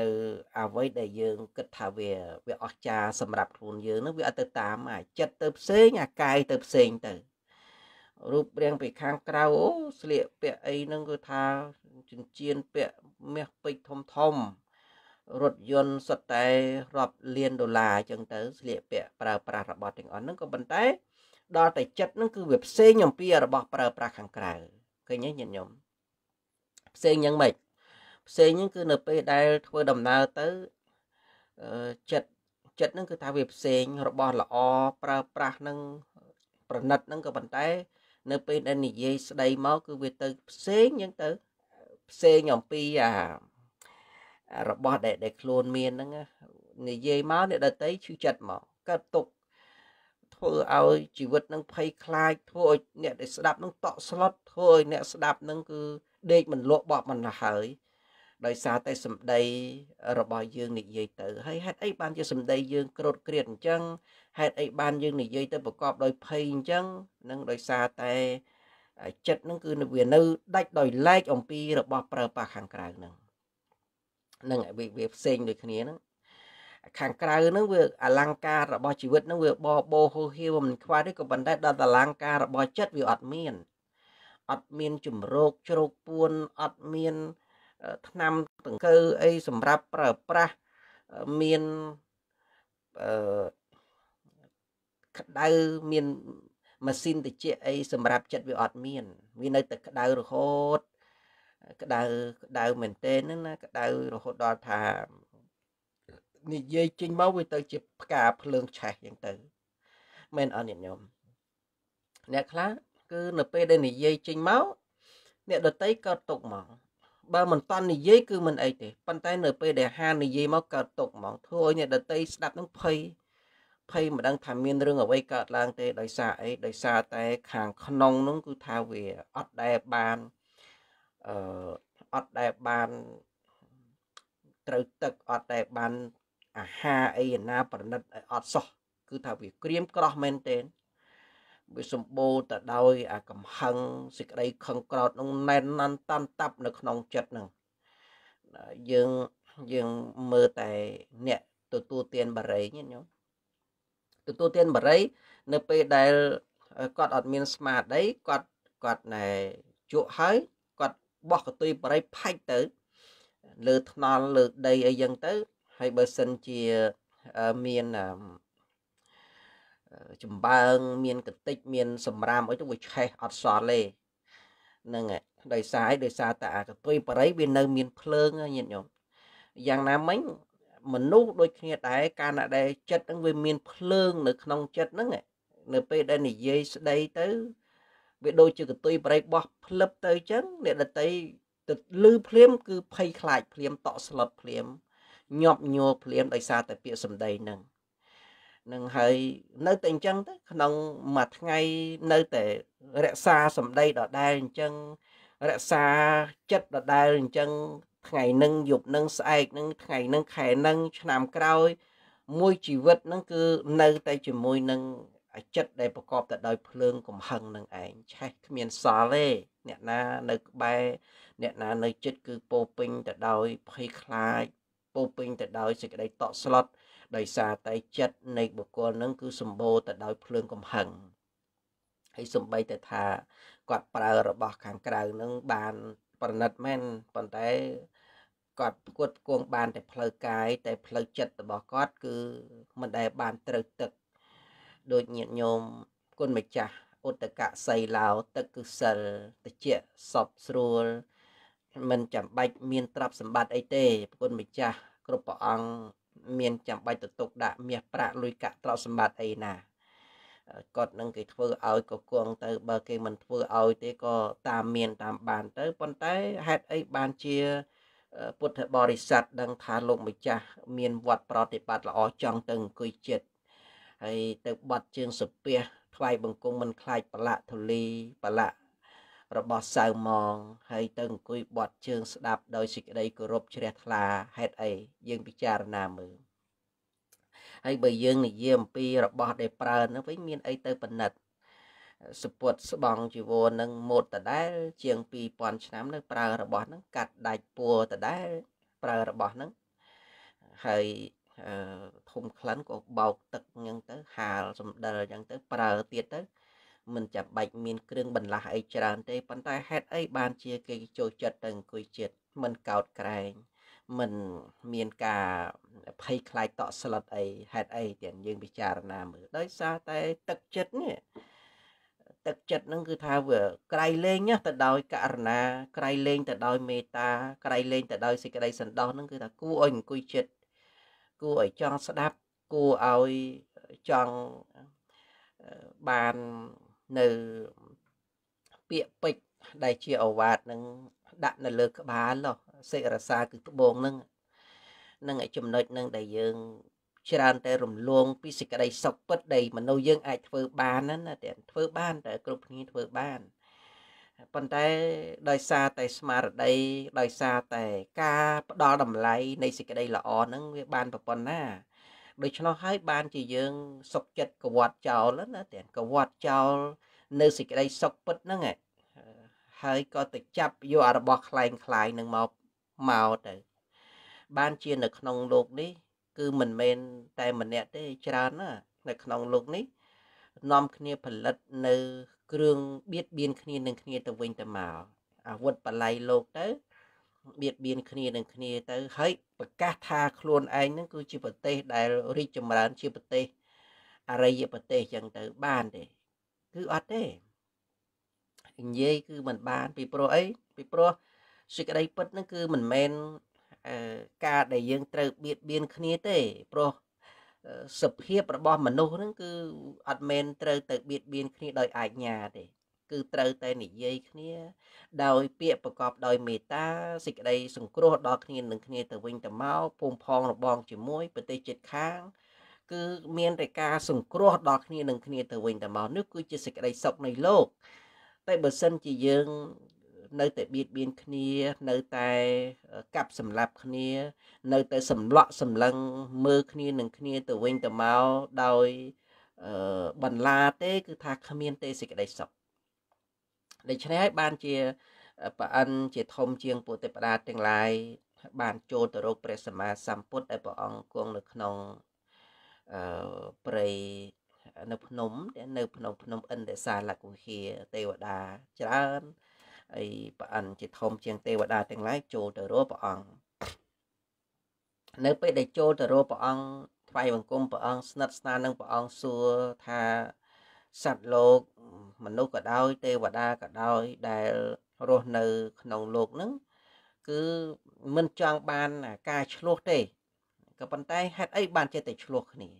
នៅអ្វីដែលយើងគិតថាវាវាអស្ចារ្យសម្រាប់ខ្លួនយើងនឹងវាអត់ទៅតាមអាចិត្តទៅផ្សេងអាកាយទៅផ្សេងទៅរូបរាងពីខាងក្រៅអូស្លៀកពាក់អីហ្នឹងគឺថាចិញ្ចៀនពាក់មាសពេជ្រធំធំរថយន្តសុទ្ធតែរាប់លានដុល្លារអញ្ចឹងទៅស្លៀកពាក់ប្រើប្រាស់របស់ទាំងអស់ហ្នឹងក៏ប៉ុន្តែដល់តែចិត្តហ្នឹងគឺវាផ្សេងអំពីរបស់ប្រើប្រាស់ខាងក្រៅឃើញទេញាតិញោមផ្សេងយ៉ាងម៉េចផ្សេងហ្នឹងគឺនៅពេលដែល ធ្វើដំណើរទៅចិត្តចិត្តហ្នឹងគឺថាវាផ្សេងរបស់ល្អប្រើប្រាស់នឹងប្រណិតហ្នឹងក៏ប៉ុន្តែនៅពេលដែលនិយាយស្ដីមកគឺវាទៅផ្សេងហ្នឹងទៅផ្សេងអំពីអារបស់ដែលដែលខ្លួនមានហ្នឹងនិយាយមកអ្នកដតីឈឺចិត្តមកកើតទុកធ្វើឲ្យជីវិតនឹងភ័យខ្លាចធ្វើឲ្យអ្នកដែលស្ដាប់នឹងតក់ស្លុតធ្វើឲ្យអ្នកស្ដាប់នឹងគឺដេកមិនលក់បបមិនទៅហើយដោយសារតែសម្ដីរបស់យើងនិយាយទៅហើយហេតុអីបានជាសម្ដីយើងក្រោតក្រៀតអញ្ចឹងហេតុអីបានយើងនិយាយទៅប្រកបដោយភ័យអញ្ចឹងនឹងដោយសារតែចិត្តនឹងគឺវានៅដាច់ដោយឡែកអំពីរបស់ប្រើប្រាស់ខាងក្រៅនឹងនឹងវាផ្សេងដូចគ្នានឹងខាងក្រៅនឹងវាអលង្ការរបស់ជីវិតនឹងវាបបោហូហៀវមិនខ្វះទេក៏ប៉ុន្តែដល់តលង្ការរបស់ចិត្តវាអត់មានអត់មានជំរោកជ្រោកពួនអត់មានថ្នាំដង្កូវអីសម្រាប់ប្រើប្រាស់មានអឺក្តៅមានម៉ាស៊ីនតិចអីសម្រាប់ចិត្តវាអត់មានវានៅតែក្តៅរហូត ក្តៅក្តៅមែនទែនណាក្តៅរហូតដល់ថានិយាយចេញមកវាទៅ ជាផ្កាភ្លើងឆេះយ៉ាងទៅមែនអត់ញាតិញោមអ្នកខ្លះគឺនៅពេលដែលនិយាយចេញមកអ្នកដតីក៏ຕົកមកបើមិនតន់និយាយគឺមិនអីទេប៉ុន្តែនៅ ពេលដែលហាននិយាយមកកើតຕົកហ្មងធ្វើឲ្យអ្នកដតីស្ដាប់នឹងភ័យភ័យមិនដឹងថាមានរឿងអ្វីកើតឡើងទេដោយសារអីដោយសារតែខាងក្នុងនោះគឺថាវាអត់ដែលបានអឺអត់ដែលបានត្រូវទឹកអត់ដែលបានអាហារអីណាប្រណិតឲ្យអត់សោះគឺថាវាក្រៀមក្រោះមែនទែនវាសម្បូរទៅដោយអាកំហឹងសេចក្តីខឹងក្រោតនឹងណែនណាន់តាន់តាប់នៅក្នុងចិត្តនឹងយើងយើងមើលតែអ្នកទទួលទានបារីញោមទទួលទានបារីនៅពេលដែលគាត់អត់មានស្មារតីគាត់គាត់ណែជក់ហើយគាត់បោះកន្ទុយបារីផាច់ទៅលើថ្នល់លើដីអីយ៉ាងទៅហើយបើសិនជាមានអឺចម្បើង មានកតិច មាន សម្រាមអីទៅវាឆេះអត់សល់ទេហ្នឹងហើយដោយសារអីដោយសារតែអាកតុយបរិយវានៅ មានភ្លើងញាតិញោមយ៉ាងណាមិញមនុស្សដូចគ្នាដែរការណាដែលចិត្តហ្នឹងវាមានភ្លើងនៅក្នុងចិត្តហ្នឹងនៅពេលដែលនិយាយស្ដីទៅ វាដូចជាកតុយប្រៃបោះផ្លឹបទៅចឹងអ្នកដតីទៅលឺភ្លាម គឺភ័យខ្លាចភ្លាមតក់ស្លុតភ្លាមញាប់ញ័រភ្លាមដោយសារតែពាក្យសម្ដីហ្នឹងនឹងហើយនៅតែអញ្ចឹងទៅក្នុងមួយថ្ងៃនៅតែរក្សាសម្ដីដដែលអញ្ចឹងរក្សាចិត្តដដែលអញ្ចឹងថ្ងៃនឹងយប់នឹងស្អែកនឹងថ្ងៃនឹងខែនឹងឆ្នាំក្រោយមួយជីវិតនឹងគឺនៅតែជាមួយនឹងចិត្តដែលប្រកបទៅដោយភ្លើងកំហឹងនឹងឯងឆេះគ្មានសល់ទេអ្នកណានៅក្បែរអ្នកណានៅចិត្តគឺពោពេញទៅដោយភ័យខ្លាចពោពេញទៅដោយសេចក្តីតក់ស្លុតដោយសារតែចិត្តនៃបុគ្គលនឹងគឺសម្បូរទៅដោយភ្លើងកំហឹងហើយសំបីតែថាគាត់ប្រើរបស់ខាងក្រៅនឹងបានប្រណិតមែនប៉ុន្តែគាត់ផ្គត់ផ្គង់បានតែផ្លូវកាយតែផ្លូវចិត្តរបស់គាត់គឺមិនដែលបានត្រូវទឹកដូចញាតិញោមគុណម្ចាស់ឧត្តកសីឡោទឹកគឺសិលតជាសពស្រួលមិនចាំបាច់មានទ្រព្យសម្បត្តិអីទេគុណម្ចាស់គ្រប់ព្រះអង្គមានចាំបាច់ទៅទុកដាក់មាសប្រាក់លុយកាក់ទ្រព្យសម្បត្តិអីណាគាត់នឹងគេធ្វើឲ្យកគងទៅ បើគេមិនធ្វើឲ្យទេក៏តាមមានតាមបានទៅប៉ុន្តែហេតុអីបានជាពុទ្ធបរិស័ទដឹងថាលោកម្ចាស់មានវត្តប្រតិបត្តិល្អចង់ទៅអង្គុយចិត្តហើយទៅបាត់ជើងសុភះថ្វាយបង្គំមិនខ្លាចប្រឡាក់ធូលីប្រឡាក់របស់សៅម៉ងហើយទៅអង្គុយបត់ជើងស្ដាប់ដោយសេចក្តីគោរពជ្រះថ្លាហេតុអីយើងពិចារណាមើលហើយបើយើងនិយាយអំពីរបស់ ដែលប្រើនោះវិញមានអីទៅប៉និតសពុតស្បងជីវរនឹងម៉ូតដដែល ជាង2000ឆ្នាំនៅ ប្រើរបស់ហ្នឹងកាត់ដាច់ពួរដដែលប្រើរបស់ហ្នឹងហើយធំក្លិនក៏បោកទឹកអញ្ចឹងទៅ ហាលសម្ដិលអញ្ចឹងទៅប្រើទៀតទៅមិនចាំបាច់មានគ្រឿងបន្លាស់អីច្រើន ទេប៉ុន្តែហេតុអីបានជាគេចូលចិត្តទៅអង្គុយជាតិមិនកោតក្រែងមិនមានការភ័យខ្លាចតក់ស្លុតអីហេតុអីទាំងយើងពិចារណាមើលដោយសារតែទឹកចិត្តនេះទឹកចិត្តហ្នឹងគឺថាវាក្រៃលែងទៅដោយករណាក្រៃលែងទៅដោយមេត្តា ក្រៃលែងទៅដោយសេចក្តីសន្តោសហ្នឹងគឺថាគួរឲ្យអង្គុយចិត្តគួរឲ្យចង់ស្ដាប់គួរឲ្យចង់បាននៅពាក្យពេចដែលជាអវាទនឹងដាក់នៅលើក្បាលសេចរសាគឺត្បូងនឹងនឹងចំណុចនឹងដែលយើងច្រើនតែរំលងពីសេចក្តីសុខពិតដែលមនុស្សយើងអាចធ្វើបានណាតែធ្វើបានតែគ្រប់គ្នាធ្វើបានប៉ុន្តែដោយសារតែស្មារតីដោយសារតែការផ្ដល់តម្លៃនៃសេចក្តីល្អហ្នឹងវាបានប្រពន្ធណាដូច្នោះហើយបានជាយើងសុកចិត្តកវាត់ចោលណាទាំងកវាត់ចោល នៅសេចក្តីសុខពិតហ្នឹងហើយក៏ទៅចាប់យកអារបស់คล้ายคล้ายនឹងមកមកទៅ បានជានៅក្នុងលោកនេះ គឺមិនមែនតែម្នាក់ទេច្រើនណានៅក្នុងលោកនេះនាំគ្នាផលិតនៅ គ្រឿងបៀតបៀនគ្នានឹងគ្នាទៅវិញទៅមកអាវុធបល័យលោកទៅបៀតបៀនគ្នានឹងគ្នាទៅ ហើយប្រកាសថាខ្លួនឯងហ្នឹងគឺជាប្រទេស ដែលរីកចម្រើន ជាប្រទេសអរិយប្រទេសចឹងទៅបានទេគឺអត់ទេនិយាយគឺมันបាន ពីព្រោះអីពីព្រោះសេចក្តីពិតហ្នឹងគឺមិនមែនការដែលយើងត្រូវបៀតបៀនគ្នាទេព្រោះសភាពរបស់មនុស្សហ្នឹងគឺអត់មែនត្រូវទៅបៀតបៀនគ្នាដោយអាជ្ញាទេគឺត្រូវតែនិយាយគ្នាដោយ ពាក្យប្រកបដោយមេត្តាសេចក្តី សង្គ្រោះដល់គ្នានឹងគ្នាទៅវិញទៅមកពុំផងរបងជាមួយប្រទេសជិតខាង គឺមានតែការសង្គ្រោះដល់គ្នានឹងគ្នាទៅវិញទៅមកនេះគឺជាសេចក្តីសុខនៃលោកតែបើសិនជាយើង នៅតែបៀតបៀនគ្នានៅតែកាប់សម្លាប់គ្នានៅតែសម្លក់សម្លឹងមើលគ្នានឹងគ្នាទៅវិញទៅមកដោយបន្លាទេគឺថាគ្មានទេសេចក្តីសុខដូច្នេះហើយបានជាប្រអិនជាធំជាងពុទ្ធបដាទាំងឡាយបានចូលទៅរកព្រះសម្មាសម្ពុទ្ធដែលព្រះអង្គគង់នៅក្នុងអឺព្រៃនៅភ្នំនៅ ភ្នំ ភ្នំអិនដេសាលកុហាទេវតាច្រើនហើយព្រះអង្គជាធំជាងទេវតា ទាំងឡាយចូលទៅរកព្រះអង្គនៅពេលដែលចូលទៅរកព្រះអង្គថ្វាយបង្គំព្រះអង្គស្និទ្ធស្នាលនឹងព្រះអង្គសួរថាសត្វលោកមនុស្សក៏ដោយទេវតាក៏ដោយដែលរស់នៅ ក្នុងលោកហ្នឹងគឺមិនចង់បានការឆ្លោះទេក៏ប៉ុន្តែហេតុអីបានចេះតែឆ្លោះគ្នា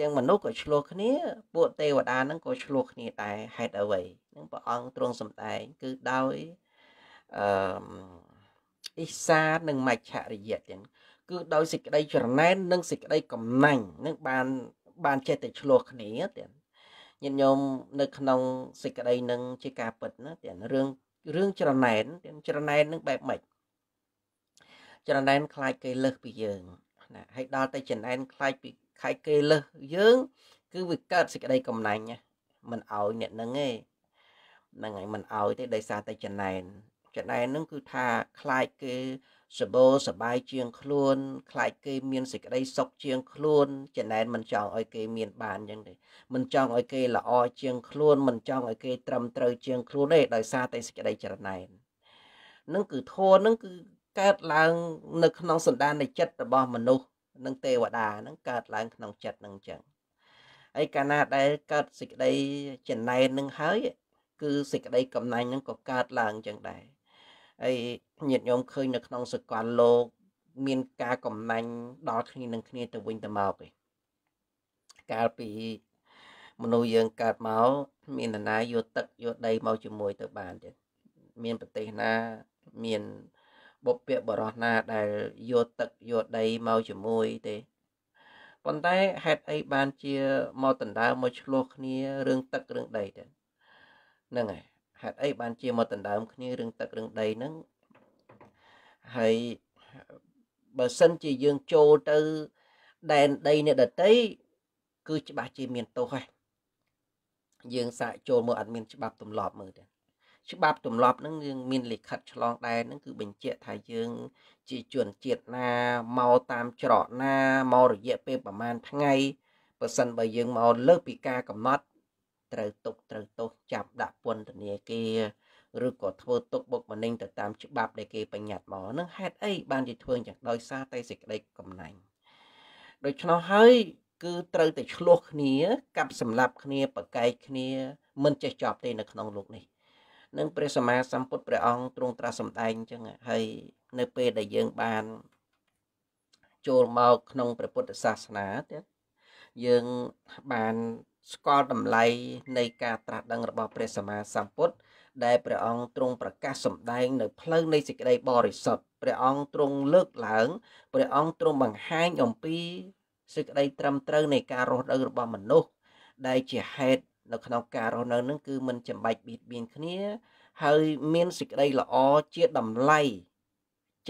ទាំងមនុស្សក៏ឆ្លោះគ្នា ពួកទេវតាហ្នឹងក៏ឆ្លោះគ្នាដែរហេតុអ្វីនឹងព្រះអង្គទ្រង់សម្ដែង គឺដោយអឺអ៊ីសានិងមច្ឆរិយៈទាំងគឺដោយសេចក្តីច្រណែន និងសេចក្តីកំណាញ់នឹងបាន បានចេះតែឆ្លោះគ្នាទាំងញាតិញោមនៅក្នុងសេចក្តីនឹងជាការពិតណាទាំងរឿងរឿងច្រណែនទាំងច្រណែននឹងបែបម៉េចច្រណែនខ្លាចគេលើសពីយើងណាហើយដល់តែច្រណែនខ្លាចពីខ្លាចគេលើសយើង គឺវាកើតសេចក្តីកំណាញ់ណាមិនអោយអ្នកនឹងទេហ្នឹងហើយមិនអោយទេដោយសារតែច្រណែនច្រណែននឹងគឺថាខ្លាចគេសបោសបាយជាងខ្លួនខ្លាចគេមានសេចក្តីសុខជាងខ្លួនចំណែនមិនចង់ឲ្យគេមានបានអញ្ចឹងទេមិនចង់ឲ្យគេល្អជាងខ្លួនមិនចង់ឲ្យគេត្រឹមត្រូវជាងខ្លួនទេដោយសារតែសេចក្តីចរណែននឹងគឺធម៌នឹងគឺកើតឡើងនៅក្នុងសន្តាននៃចិត្តរបស់មនុស្សនិងទេវតានឹងកើតឡើង ក្នុងចិត្តនឹងអញ្ចឹងហើយកាលណាដែលកើតសេចក្តីចំណែននឹងហើយ គឺសេចក្តីកំណាញ់នឹងក៏កើតឡើងអញ្ចឹងដែរហើយញាតិញោមឃើញនៅក្នុងសកលលោក មានការកំណាញ់ដល់គ្នានឹងគ្នាទៅវិញទៅមកឯងកាលពីមនុស្សយើងកើតមកមាននរណាយកទឹកយកដីមកជាមួយទៅបានទៀតមានប្រទេសណា មានបុព្វបរោះណាដែលយកទឹកយកដីមកជាមួយទេប៉ុន្តែហេតុអីបានជាមកដណ្ដើមមកឆ្លោះគ្នារឿងទឹករឿងដីទៅហ្នឹងហើយហេតុអីបានជាមកដណ្ដើមគ្នារឿងទឹករឿងដីហ្នឹងហើយបើសិនជាយើងចូលទៅដែនដីអ្នកដតីគឺច្បាស់ជាមានទោសហើយយើងសាកចូលមើលអត់មានច្បាប់ទម្លាប់មើលទេច្បាប់ទម្លាប់ហ្នឹងយើងមានលិខិតឆ្លងដែនហ្នឹងគឺបញ្ជាក់ថាយើងជាជនជាតិណាមកតាមច្រកណាមករយៈពេលប្រហែលថ្ងៃបើសិនបើយើងមកលើសពីការកំណត់ត្រូវទុកត្រូវទោសចាប់ដាក់ពន្ធនាគារឬក៏ធ្វើទុកបុកម្នេញទៅតាមច្បាប់ដែលគេបញ្ញត្តិមកនឹងហេតុអីបានជាធ្វើយ៉ាងដោយសារតែសេចក្តីកំណាញ់ដូច្នោះហើយគឺត្រូវតែឆ្លោះគ្នាកັບសម្លាប់គ្នាបកែកគ្នាមិនចេះចប់ទេនៅក្នុងលោកនេះនឹងព្រះសម្មាសម្ពុទ្ធព្រះអង្គទ្រង់ត្រាស់សម្ដែងអញ្ចឹងហើយនៅពេលដែលយើងបានចូលមកក្នុងព្រះពុទ្ធសាសនាទៀតយើងបានស្គាល់តម្លៃនៃការត្រាស់ដឹងរបស់ព្រះសម្មាសម្ពុទ្ធដែលព្រះអង្គទ្រង់ប្រកាសសម្ដែងនៅ ផ្លូវនៃសេចក្តីបរិសុទ្ធព្រះអង្គទ្រង់លើកឡើងព្រះអង្គទ្រង់បង្ហាញអំពីសេចក្តី ត្រឹមត្រូវនៃការរស់នៅរបស់មនុស្សដែលជាហេតុនៅក្នុងការរស់នៅនឹងគឺមិនចំបាច់បៀតបៀនគ្នា ហើយមានសេចក្តីល្អជាតម្លៃ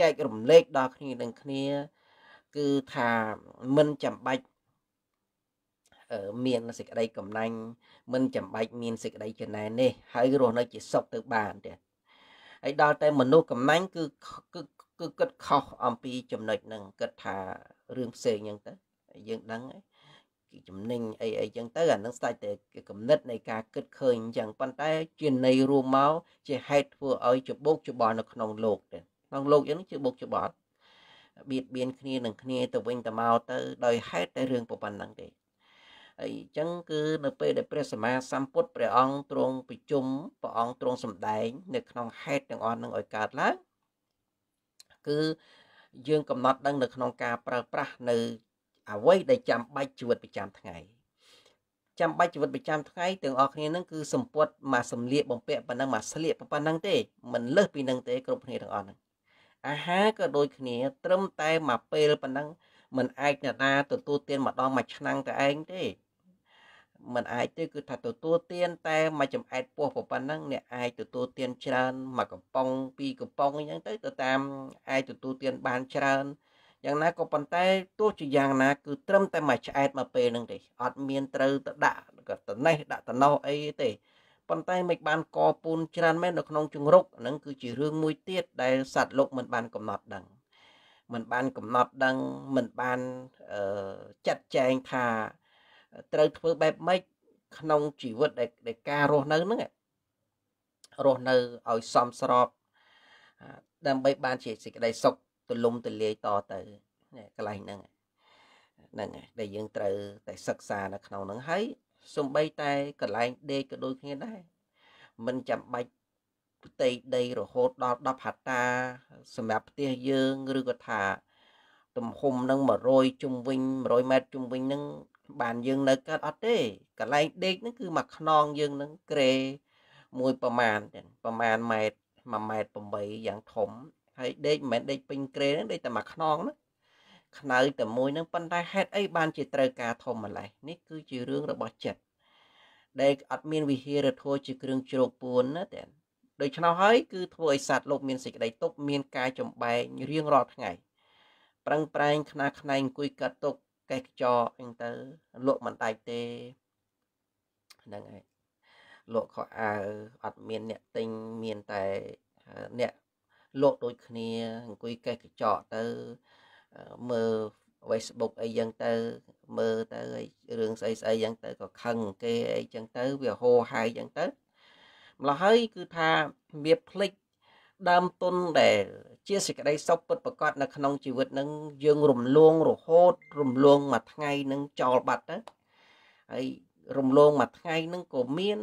ចែករំលែកដល់គ្នានឹងគ្នាគឺថាមិនចាំបាច់មានសេចក្តីកំណាញ់មិនចាំបាច់មានសេចក្តីចំណែននេះហើយរស់នៅជាសុខទៅបានទៀតហើយដល់តែមនុស្សកំណាញ់គឺគឺគឺគិតខុសអំពីចំណុចហ្នឹងគិតថារឿងផ្សេងហ្នឹងទៅយើងដឹងគេចំណេញអីអីចឹងទៅអានឹងស្ដេចតែកំណត់នៃការគិតឃើញចឹងប៉ុន្តែជានៃរួមមកជាហេតុធ្វើឲ្យច្បុកច្បល់នៅក្នុងលោកទៅក្នុងលោកយើងច្បុកច្បល់បៀតបៀនគ្នានឹងគ្នា ទៅវិញទៅមកទៅ ដោយហេតុតែរឿងប៉ុណ្ណឹងទេហើយអញ្ចឹងគឺនៅពេលដែលព្រះសម្មាសម្ពុទ្ធព្រះអង្គទ្រង់ប្រជុំព្រះអង្គទ្រង់សម្ដែងនៅក្នុងហេតុទាំងអស់នឹងឲ្យកើតឡើងគឺយើងកំណត់ដឹងនៅក្នុងការប្រើប្រាស់នៅអ្វីដែលចាំបាច់ជីវិតប្រចាំថ្ងៃចាំបាច់ជីវិតប្រចាំថ្ងៃទាំងអស់គ្នានឹងគឺសម្ពុតមកសម្លៀកបំពាក់ប៉ុណ្ណឹងមកស្លៀកប៉ុណ្ណឹងទេមិនលើសពីនឹងទេគ្រប់គ្នាទាំងអស់ហ្នឹងអាហារក៏ដូចគ្នា ត្រឹមតែមកពេលប៉ុណ្ណឹងមិនអាចណាទទួលទានម្ដងមួយឆ្នាំតែឯងទេមិនអាចទេគឺថាទទួលទាន តែមួយចំអែតពោះប៉ុណ្ណឹងអ្នកអាចទទួលទានច្រើនមួយកំប៉ុងពីរកំប៉ុងអញ្ចឹងទៅទៅតាម អាចទទួលទាន បានច្រើនយ៉ាងណាក៏ប៉ុន្តែទោះជាយ៉ាងណាគឺត្រឹមតែមួយឆ្អែតមកពេលហ្នឹងទេ អត់មានត្រូវទៅដាក់ក៏ត្នេះដាក់ត្នោះអីទេប៉ុន្តែមិនបានកពូនច្រើនមែននៅក្នុងជំរុកហ្នឹងគឺជារឿងមួយទៀតដែលសត្វលោកមិនបានកំណត់ដឹងមិនបានកំណត់ដឹងមិនបានចាត់ចែងថាត្រូវធ្វើបែបម៉េចក្នុង ជីវិតដែលការរស់នៅហ្នឹងរស់នៅឲ្យសមស្រប ដើម្បីបានជាសេចក្តីសុខទូលំទូលាយតទៅកន្លែងហ្នឹងហ្នឹងដែលយើងត្រូវតែសិក្សានៅក្នុងហ្នឹងហើយសំបីតែកន្លែងដេកក៏ដូចគ្នាដែរមិនចាំបាច់ផ្ទៃដីរហូតដល់10ហត្តាសម្រាប់ផ្ទះយើងឬក៏ថា ទំហំនឹង100ជុំវិញ100ម៉ែត្រជុំវិញនឹងបានយើងនៅកើតអត់ទេកន្លែងដេកហ្នឹងគឺមកខ្នងយើងហ្នឹងក្រេមួយប្រមាណចឹងប្រមាណម៉ែត្រ1ម៉ែត្រ8យ៉ាងធំ ហើយដេកមិនមែនដេកពេញក្រេហ្នឹងដេកតែមកខ្នងណាខ្នើយតែមួយហ្នឹងប៉ុន្តែហេតុអីបានជាត្រូវការធំម្ល៉េះនេះគឺជារឿងរបស់ចិត្តដែលអត់មានវិហារធัวជាគ្រឿងជ្រោកពួនណាតែដូច្នោះហើយគឺធ្វើឲ្យសត្វលោកមានសេចក្តីទុកមាន ការចំបែងរៀងរាល់ថ្ងៃ ប្រឹងប្រែង ខ្នាខ្នែងអង្គុយកាត់ទុកកេះខ្ចកអីទៅលក់មិនដាច់ទេហ្នឹងហើយលក់ខោអាវអត់មានអ្នកទិញមានតែអ្នកលក់ដូចគ្នាអង្គុយកេះកញ្ចក់ទៅមើល Facebook អីយ៉ាងទៅ មើលទៅរឿងស្អីស្អីយ៉ាងទៅក៏ខឹងគេអីចឹងទៅ វាហោហាយចឹងទៅម្ល៉េះហើយគឺថាវាផ្លិចដើមទុនដែលជាសេចក្តីសុខពិតប្រាកដនៅក្នុងជីវិតនឹងយើងរំលង រហូត រំលងមួយថ្ងៃនឹងចោលបាត់ទៅហើយរំលងមួយថ្ងៃនឹងក៏មាន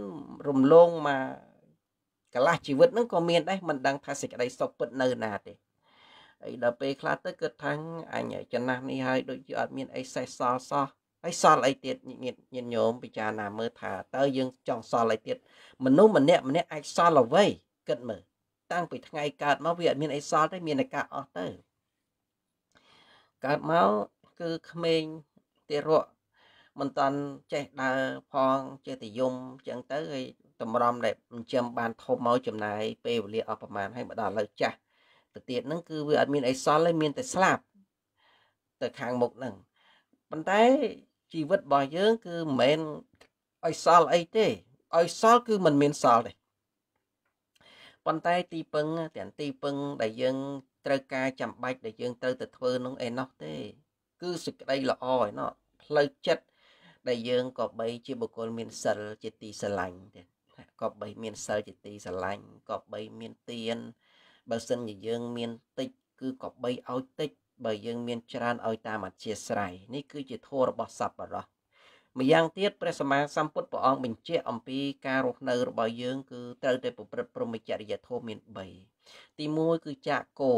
រំលងមួយកលាស់ជីវិតនឹងក៏មានដែរមិនដឹងថាសេចក្តីសុខពិតនៅណាទេអីដល់ពេលខ្លះទៅគិតថាអញចំណាស់នេះហើយដូចជាអត់មានអីសេះសល់សោះហើយសល់អីទៀតញាតញាតញោមពិចារណាមើលថាតើយើងចង់សល់អីទៀតមនុស្សម្នាក់ម្នាក់អាចសល់អ្វីគិតមើលតាំងពីថ្ងៃកើតមកវាអត់មានអីសល់ទេមានតែការអស់ទៅកើតមកគឺក្មេងទារកមិនតាន់ចេះដើរផងចេះតែយំចឹងទៅហើយតម្រំដែលចិញ្ចឹមបានធំមកចំណាយពេលវេលាអស់ប្រមាណហើយមកដល់លើចាស់ទៅទៀតហ្នឹងគឺវាអត់មានអីសល់ទេមានតែស្លាប់ទៅខាងមុខហ្នឹងប៉ុន្តែជីវិតរបស់យើងគឺមិនមែនឲ្យសល់អីទេឲ្យសល់គឺមិនមានសល់ទេប៉ុន្តែទីពឹងទាំងទីពឹង ដែលយើងត្រូវការចាំបាច់ដែលយើងត្រូវទៅធ្វើនោះឯណោះទេគឺសេចក្តីល្អឯណោះផ្លូវចិត្តដែលយើងក៏បីជាបុគ្គលមានសិលជាទីស្រឡាញ់ទៀតក៏បីមានសិលជាទីស្រឡាញ់ក៏បីមានទៀនបើសិនជាយើង មានតិច គឺក៏បីឲ្យតិច បើយើងមានច្រើនឲ្យតាមអធិស្ស្រ័យនេះគឺជាធម៌របស់សពបរោះម្យ៉ាងទៀតព្រះសម្មាសម្ពុទ្ធព្រះអង្គបញ្ជាក់អំពីការរស់នៅរបស់យើងគឺត្រូវតែប្រព្រឹត្តព្រហ្មចរិយាធម៌មាន3ទី1គឺចាក់គោ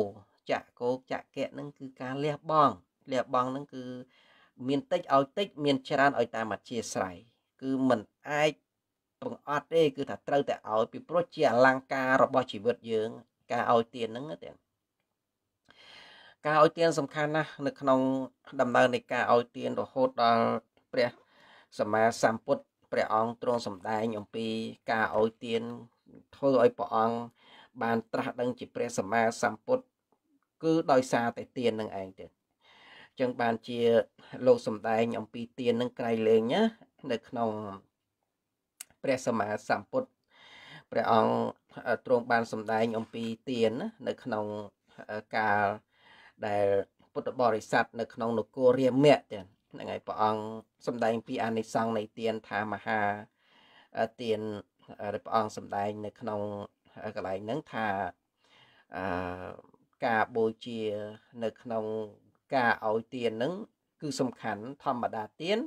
ចាក់គោចាក់កៈនឹងគឺការលះបង់លះបង់នឹងគឺ មានតិចឲ្យតិចមាន ច្រើនឲ្យតាមអធិស្រ័យគឺមិនអាចបង្អត់ទេគឺថាត្រូវតែឲ្យពីព្រោះជាអលង្ការរបស់ជីវិតយើងការឲ្យទានហ្នឹងទេការឲ្យទានសំខាន់ណាស់នៅក្នុងដំណើរនៃការឲ្យទានរហូតដល់ព្រះសម្មាសម្ពុទ្ធព្រះអង្គទ្រង់សម្ដែងអំពី ការអោយទានធ្វើឲ្យព្រះអង្គបានត្រាស់ដឹងជាព្រះសម្មាសម្ពុទ្ធគឺដោយសារតែទាននឹងឯងទៀតចឹងបានជាលោកសម្ដែងអំពីទាននឹងក្រៃលែងណានៅ ក្នុងព្រះសម្មាសម្ពុទ្ធព្រះអង្គទ្រង់បានសម្ដែងអំពីទាននៅក្នុងកាលដែលពុទ្ធបរិស័ទនៅក្នុងនគររាមៈទៀតហ្នឹងហើយព្រះអង្គសម្ដែងពីអានិសង្សនៃទាន ថាមហាទានព្រះអង្គសម្ដែង នៅក្នុងកន្លែងហ្នឹងថាអឺការបូជា នៅក្នុងការឲ្យទានហ្នឹងគឺសំខាន់ធម្មតាទាន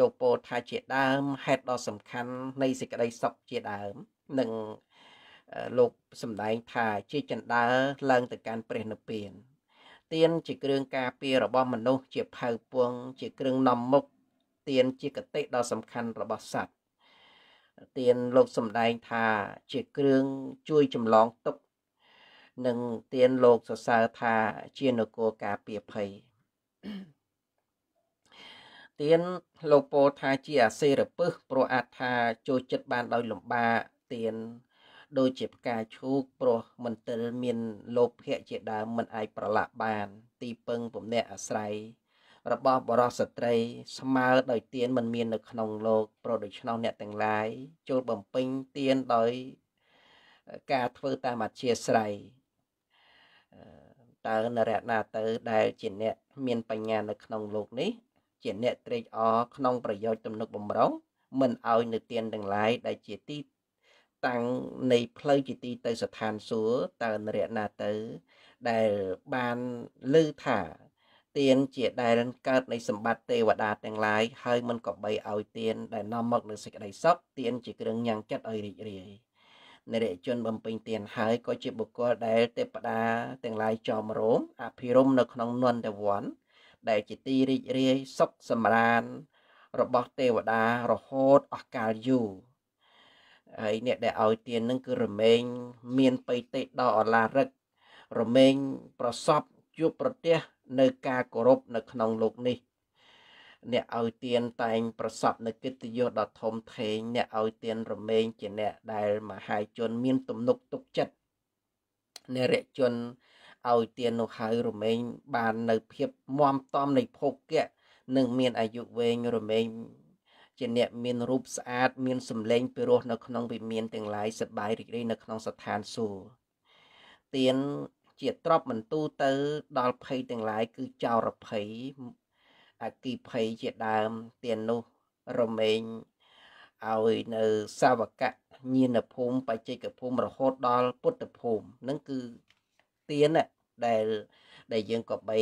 លោកពោថាជាដើមហេតុដ៏សំខាន់នៃសេចក្តីសុខជាដើមនិងលោកសម្ដែងថាជាចន្ទើឡើងទៅកាន់ព្រះនិព្វានទៀនជាគ្រឿងការពាររបស់មនុស្សជាផៅពងជាគ្រឿងនាំមុខទៀនជាកតិដ៏សំខាន់របស់សត្វទៀនលោកសំដែងថាជាគ្រឿងជួយចម្លងទុក្ខនិងទៀនលោកសរសើរថាជានគរការពារភ័យទៀនលោកពោថាជាអសេរពឹសព្រោះអាចថាចូលចិត្តបានដោយលំបាកទៀនដូចជាផ្កាឈូកព្រោះមន្ទិលមាន លោភៈជាដើមមិនអាចប្រឡាក់បាន ទីពឹងពំនាក់អាស្រ័យរបស់ បរិសស្ត្រីស្មើដោយទៀនមិនមាននៅក្នុងលោកប្រដូច្នោះអ្នកទាំងឡាយចូលបំពេញទៀនដោយការធ្វើតាមអធិស្រ័យតើនរណា ទៅ ដែល ជាអ្នកមាន បញ្ញានៅក្នុងលោកនេះជាអ្នកត្រេកអរក្នុងប្រយោជន៍ទំនុកបំរុងមិនឲ្យនៅទៀនទាំងឡាយដែលជាទីតាំងនៃផ្លូវជាទីទៅស្ថានសួគ៌តើនរៈណាទៅ ដែលបានលើថាទៀនជាដែលកើតនៃសម្បត្តិទេវតាទាំងឡាយហើយមិនក៏បីឲ្យទៀនដែលនាំមកនូវសេចក្តីសុខទៀនជាគ្រឿងញ៉ាំងចិត្តឲ្យរីករាយ នរិយជនបំពេញទៀនហើយក៏ជាបុគ្គលដែល ទេពតា ទាំងឡាយចោមរោមអភិរមនៅក្នុងនន្តវ័នដែលជាទីរីករាយសុខសម្រាន របស់ទេវតារហូតអស់កាលយូរហើយអ្នកដែលឲ្យទាននឹងគឺរមែងមានបៃតេដល់អឡារិករមែងប្រសពជួបប្រទះនៅការគោរពនៅ ក្នុងលោកនេះ អ្នកឲ្យទានតែង ប្រសពនៅកិត្តិយសដ៏ធំធេងអ្នកឲ្យទានរមែងជាអ្នកដែលមហាជនមានទំនុកទុកចិត្តអ្នករជនឲ្យទាននោះហើយរមែងបាននៅភាពមមតំនៃភោគៈនិងមានអាយុវែងរមែងជាអ្នកមានរូបស្អាតមានសម្លេងពិរោះនៅក្នុងវិមានទាំងឡាយសប្បាយរីករាយនៅក្នុង ស្ថានសួគ៌ទៀនជាទ្របបន្ទូទៅ ដល់ភ័យទាំងឡាយគឺចោរភ័យអគិភ័យជាដើមទៀននោះរមែងឲ្យនៅសាវកៈញាណភូមិបច្ចេកភូមិរហូតដល់ពុទ្ធភូមិនឹងគឺទៀនដែលដែលយើងក៏បី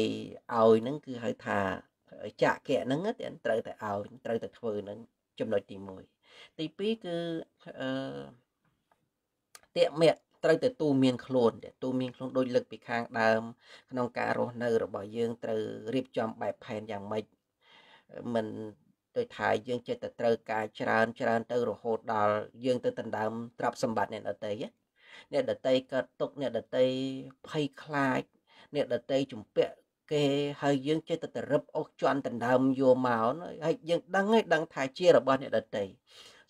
ឲ្យនឹងគឺហៅថាចាក់កៈហ្នឹងត្រូវតែឲ្យត្រូវតែធ្វើហ្នឹងចំណុចទី1ទី2គឺអឺតិមៈត្រូវតែទូ មានខ្លួនទូមានខ្លួនដូចលើកពីខាងដើមក្នុងការរស់នៅរបស់យើងត្រូវរៀបចំបែបផែនយ៉ាងម៉េចមិនដូចថាយើងចិត្តតែត្រូវការច្រើន ច្រើនទៅរហូតដល់យើង ទៅដណ្ដើមទ្រព្យសម្បត្តិអ្នកដតីអ្នកដតីកើតទុកអ្នកដតីភ័យខ្លាចអ្នកដតីជំពាក់គេហើយយើងចេះតែទៅរឹបអុសជន់ដណ្ដើមយកមកហើយយើងដឹងហើយដឹងថាជារបស់អ្នកដតី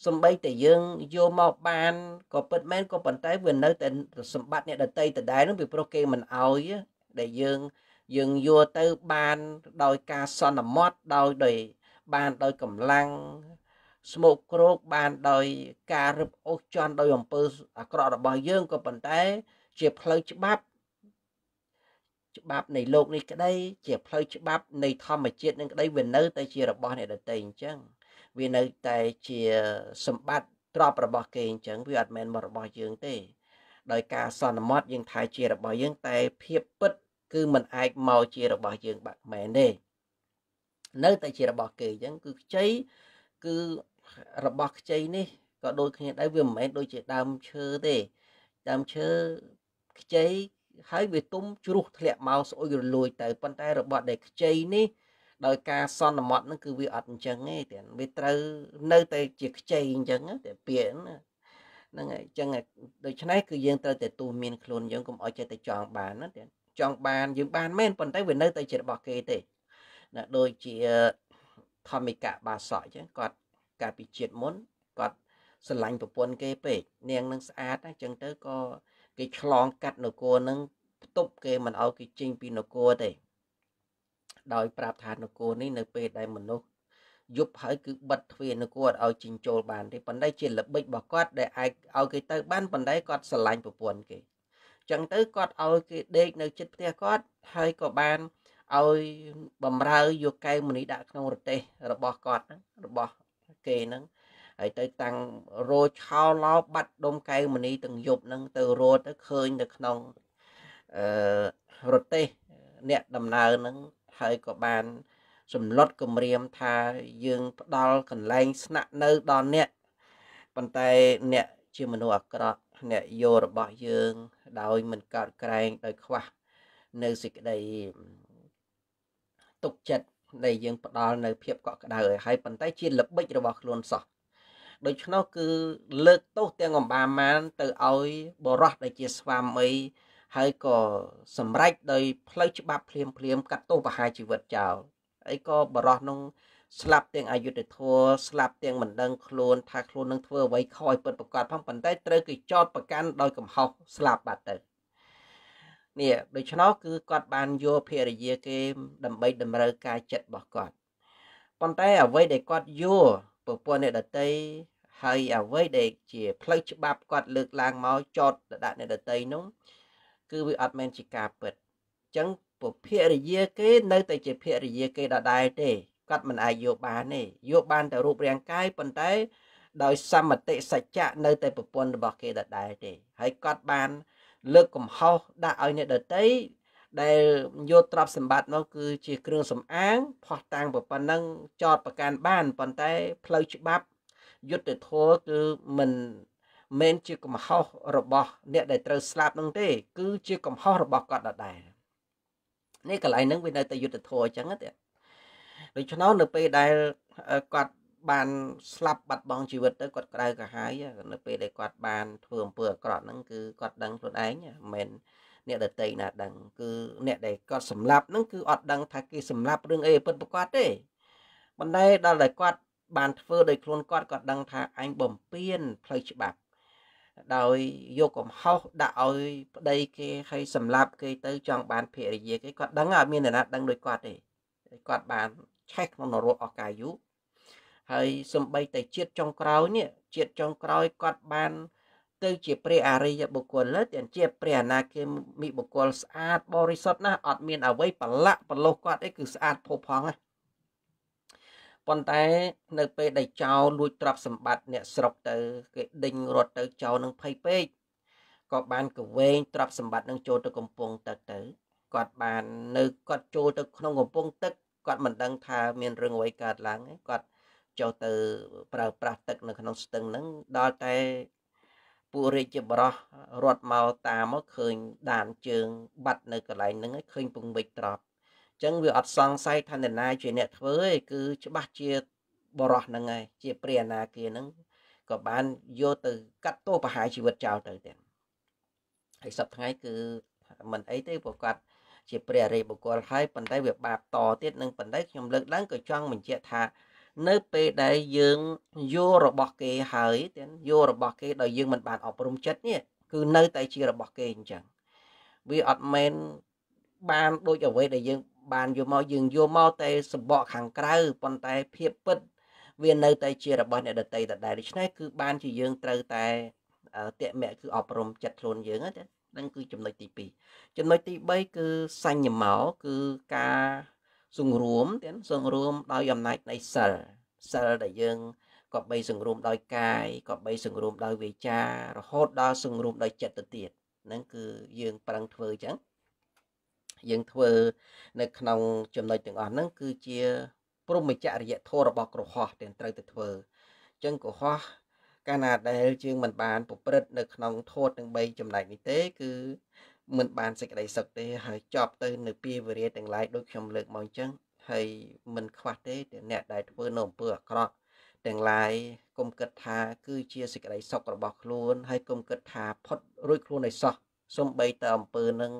សំបីតែយើងយកមកបានក៏ពិតមែនក៏ប៉ុន្តែវានៅតែសម្បត្តិអ្នកដតីដដែលនឹងពីព្រោះគេមិនអោយដែលយើងយើងយកទៅបានដោយការសន្មត់ដោយដោយបានដោយកម្លាំងស្មោកគ្រោកបានដោយការរឹបអូសជន់ដោយអំពើអាក្រក់របស់យើងក៏ប៉ុន្តែជាផ្លូវច្បាប់ច្បាប់នៃលោកនេះក្តី ជាផ្លូវច្បាប់នៃធម្មជាតិនឹងក្តីវានៅតែ ជារបស់អ្នកដទៃអញ្ចឹងវានៅតែជាសម្បត្តិទ្រព្យរបស់ គេអញ្ចឹងវាអត់មែនមករបស់យើងទេ ដោយការសន្មត់យើងថាជារបស់យើង តែ ភាពពិត គឺมันអាចមកជារបស់យើងបាក់មែនទេនៅតែជារបស់គេអញ្ចឹងគឺខ្ចីគឺរបស់ខ្ចីនេះក៏ដូចគ្នាដែរវាមិនមែនដូចជាដើមឈើទេដើមឈើខ្ចីហើយវាទុំជ្រុះធ្លាក់មកស្អុយរលួយទៅប៉ុន្តែរបត់ដែលខ្ចីនេះដោយការសន្មត់ហ្នឹងគឺវាអត់អញ្ចឹងទេទាំងវាត្រូវនៅតែជាខ្ចីអញ្ចឹងតែពាក្យហ្នឹងហើយអញ្ចឹងដូច្នេះគឺយើងត្រូវតែទូមានខ្លួនយើងកុំឲ្យចេះតែចង់បានណាទាំងចង់បានយើងបានមែនប៉ុន្តែវានៅតែជារបស់គេទេណាដូចជាធម្មិកបាសកអញ្ចឹងគាត់កាលពីជាតិមុនគាត់ស្រឡាញ់ប្រពន្ធគេពេកនាងនឹងស្អាតអញ្ចឹងទៅក៏គេឆ្លងកាត់នគរនឹងផ្ទប់គេមិនឲ្យគេចេញពីនគរទេដោយ ប្រាប់ថានគរនេះនៅ ពេលដែលមនុស្សយប់ហើយគឺបិទទ្វារនគរឲ្យចេញចូលបានទេប៉ុន្តែជាល្បិចរបស់គាត់ដែលអាចឲ្យគេទៅបានប៉ុន្តែគាត់ស្រឡាញ់ប្រពន្ធគេចឹងទៅគាត់ឲ្យគេដេកនៅចិត្តផ្ទះគាត់ហើយក៏បានឲ្យបំរើយកកែវមនីដាក់ក្នុងរទេសរបស់គាត់ហ្នឹងរបស់គេហ្នឹងហើយទៅតាំងរោឆោឡោបាត់ដុំកែវមณีទាំងយប់ហ្នឹង ទៅរត់ទៅឃើញនៅក្នុងអឺរទេសអ្នកដំណើរហ្នឹងហើយក៏បានសម្លុតគម្រាមថាយើង ផ្ដល់កន្លែងស្នាក់នៅដល់អ្នកប៉ុន្តែអ្នកជាមនុស្សអាក្រក់អ្នកយករបស់យើងដោយ មិនកើតក្រែងដោយខ្វះនៅសេចក្តីទុកចិត្តដែលយើងផ្ដល់នៅ ភាពកក់ក្ដៅហើយប៉ុន្តែជាល្បិចរបស់ខ្លួនសោះដូច្នោះគឺលើកទោសទាំងអំបាមានទៅឲ្យបរោះដែលជាស្វាមីហើយក៏សម្រេចដោយផ្លូវច្បាប់ភ្លាមភ្លាមកាត់ទោសបហាជីវិតចោលអីក៏បរោះនោះស្លាប់ទាំងអយុធធម៌ស្លាប់ទាំងមិនដឹងខ្លួនថាខ្លួននឹងធ្វើអ្វីខុសពិតប្រកបផងប៉ុន្តែត្រូវគេចោតប្រកាន់ដោយកំហុសស្លាប់បាត់ទៅនេះដូច្នោះគឺគាត់បានយកភរិយាគេដើម្បីតម្រូវការចិត្តរបស់គាត់ប៉ុន្តែអ្វីដែលគាត់យកប្រព័ន្ធអ្នកដតីហើយអ្វីដែលជាផ្លូវច្បាប់គាត់លើកឡើងមកចោតដាក់អ្នកដតីនោះគឺវាអត់មែនជាការពិតអញ្ចឹងពភារយាគេ នៅតែជាភារយាគេដដែលទេគាត់មិនអាចយកបានទេយកបានតែរូបរាងកាយប៉ុន្តែដោយសមតិសច្ចៈនៅតែប្រពន្ធរបស់គេដដែលទេ ហើយគាត់បាន លើកកំហុសដាក់ឲ្យអ្នកដតីដែលយកទ្រព្យសម្បត្តិនោះគឺជាគ្រឿងសម្អាងផោះតាំងប៉ុណ្ណឹងចោតប្រកាន់បានប៉ុន្តែផ្លូវច្បាប់យុត្តិធម៌គឺមិនមែនជាកំហុសរបស់ អ្នកដែលត្រូវស្លាប់នោះទេ គឺជា កំហុសរបស់គាត់ដដែលនេះកន្លែងហ្នឹងវានៅតែយុត្តិធម៌អញ្ចឹងទេដូច្នោះនៅពេលដែលគាត់បានស្លាប់បាត់បង់ជីវិតទៅគាត់ក្រៅកាហាយនៅពេលដែលគាត់បាន ធ្វើអំពើអាក្រក់ហ្នឹងគឺគាត់ដឹងខ្លួនឯងមិនមែនអ្នកដតីណា ដឹងគឺអ្នកដែលគាត់សម្លាប់ហ្នឹងគឺអត់ដឹងថាគេសម្លាប់រឿងអីពិតប្រកបទេបណ្ដេដល់តែគាត់បាន ធ្វើដោយខ្លួនគាត់គាត់ដឹងថាអញបំពេញផ្លូវច្បាប់ដោយយកកំហុសដាក់ឲ្យប្តីគេឲ្យសម្លាប់គេទៅចង់បានភរិយាគេគាត់ដឹងអត់មានអ្នកណាដឹងដូចគាត់ទេគាត់បានឆេះក្នុងនរកអស់កាយយូហើយសំបីតែជាតិចុងក្រោយនេះជាតិចុងក្រោយគាត់បានទៅជាព្រះអរិយបុគ្គលលើទាំងជាព្រះអនាគមិបុគ្គលស្អាតបរិសុទ្ធណាស់អត់មានអ្វីប្រឡាក់ប្រឡោះគាត់អីគឺស្អាតផុសផង់ណាប៉ុន្តែនៅពេលដែលចោលលួចទ្រព្យសម្បត្តិអ្នកស្រុកទៅគេដេញរត់ទៅចោលនឹងភ័យពេកក៏បាន កវែងទ្រព្យសម្បត្តិនឹងចូលទៅកំពង់ទឹកទៅគាត់បាននៅគាត់ចូលទៅក្នុងកំពង់ទឹកគាត់មិនដឹងថាមានរឿងអ្វីកើតឡើងទេគាត់ចូលទៅ ប្រើប្រាស់ទឹក នៅក្នុងស្ទឹងហ្នឹងដល់តែពួករាជបរោះរត់មកតាមមកឃើញដានជើងបាត់នៅកន្លែងហ្នឹងឃើញពងវិចត្រប់អញ្ចឹងវាអត់សង្ស័យថានរណាជាអ្នកធ្វើទេគឺច្បាស់ជាបរោះហ្នឹងហើយជាព្រះអនាគាហ្នឹងក៏បានយកទៅកាត់ទោសប្រហារជីវិតចោលទៅទៀតហើយសប្តាហ៍គឺមិនអីទេព្រោះគាត់ជាព្រះរាជបុគ្គលហើយប៉ុន្តែវាបាបតទៀតនឹងប៉ុន្តែខ្ញុំលើកឡើងក៏ចង់បញ្ជាក់ថានៅពេលដែលយើងយករបស់គេហើយទាំងយករបស់គេដោយយើងមិនបានអប់រំចិត្តនេះគឺនៅតែជារបស់គេអញ្ចឹងវាអត់មែនបានដូចអ្វីដែលយើងបានយកមកយើងយកមកតែសម្បកខាងក្រៅប៉ុន្តែភាពពិត វានៅតែជារបស់អ្នកដតីដដែលដូច្នេះគឺបានជាយើងត្រូវតែតេមៈគឺអប់រំចិត្តខ្លួនយើងហ្នឹងគឺចំណុចទី2ចំណុចទី3គឺសញ្ញមោគឺការសង្រួមទៀតសង្រួមដោយអំណាចនៃសិលសិលដែលយើងក៏បីសង្រួមដោយកាយក៏បីសង្រួមដោយវាចារហូតដល់សង្រួមដោយចិត្តទៅទៀតហ្នឹងគឺយើងប្រឹងធ្វើអញ្ចឹងយើងធ្វើ នៅក្នុង ចំណុចទាំងអស់ហ្នឹងគឺជា ព្រមចរិយធម៌របស់ក្រហោះទាំងត្រូវទៅធ្វើអញ្ចឹងក្រហោះកាលណាដែលយើងមិនបានប្រព្រឹត្តនៅក្នុងធម៌ទាំង3ចំណែកនេះទេគឺមិនបានសេចក្តីសុខទេហើយចប់ទៅ នៅពីវិរិយទាំងឡាយដូចខ្ញុំលើកមកអញ្ចឹងហើយមិនខ្វះទេទាំងអ្នកដែលធ្វើនៅអំពើអាក្រក់ទាំងឡាយកុំគិតថាគឺជាសេចក្តីសុខរបស់ខ្លួនហើយកុំគិតថាផុតរួចខ្លួនឲ្យសោះសំបីតអំពើនឹង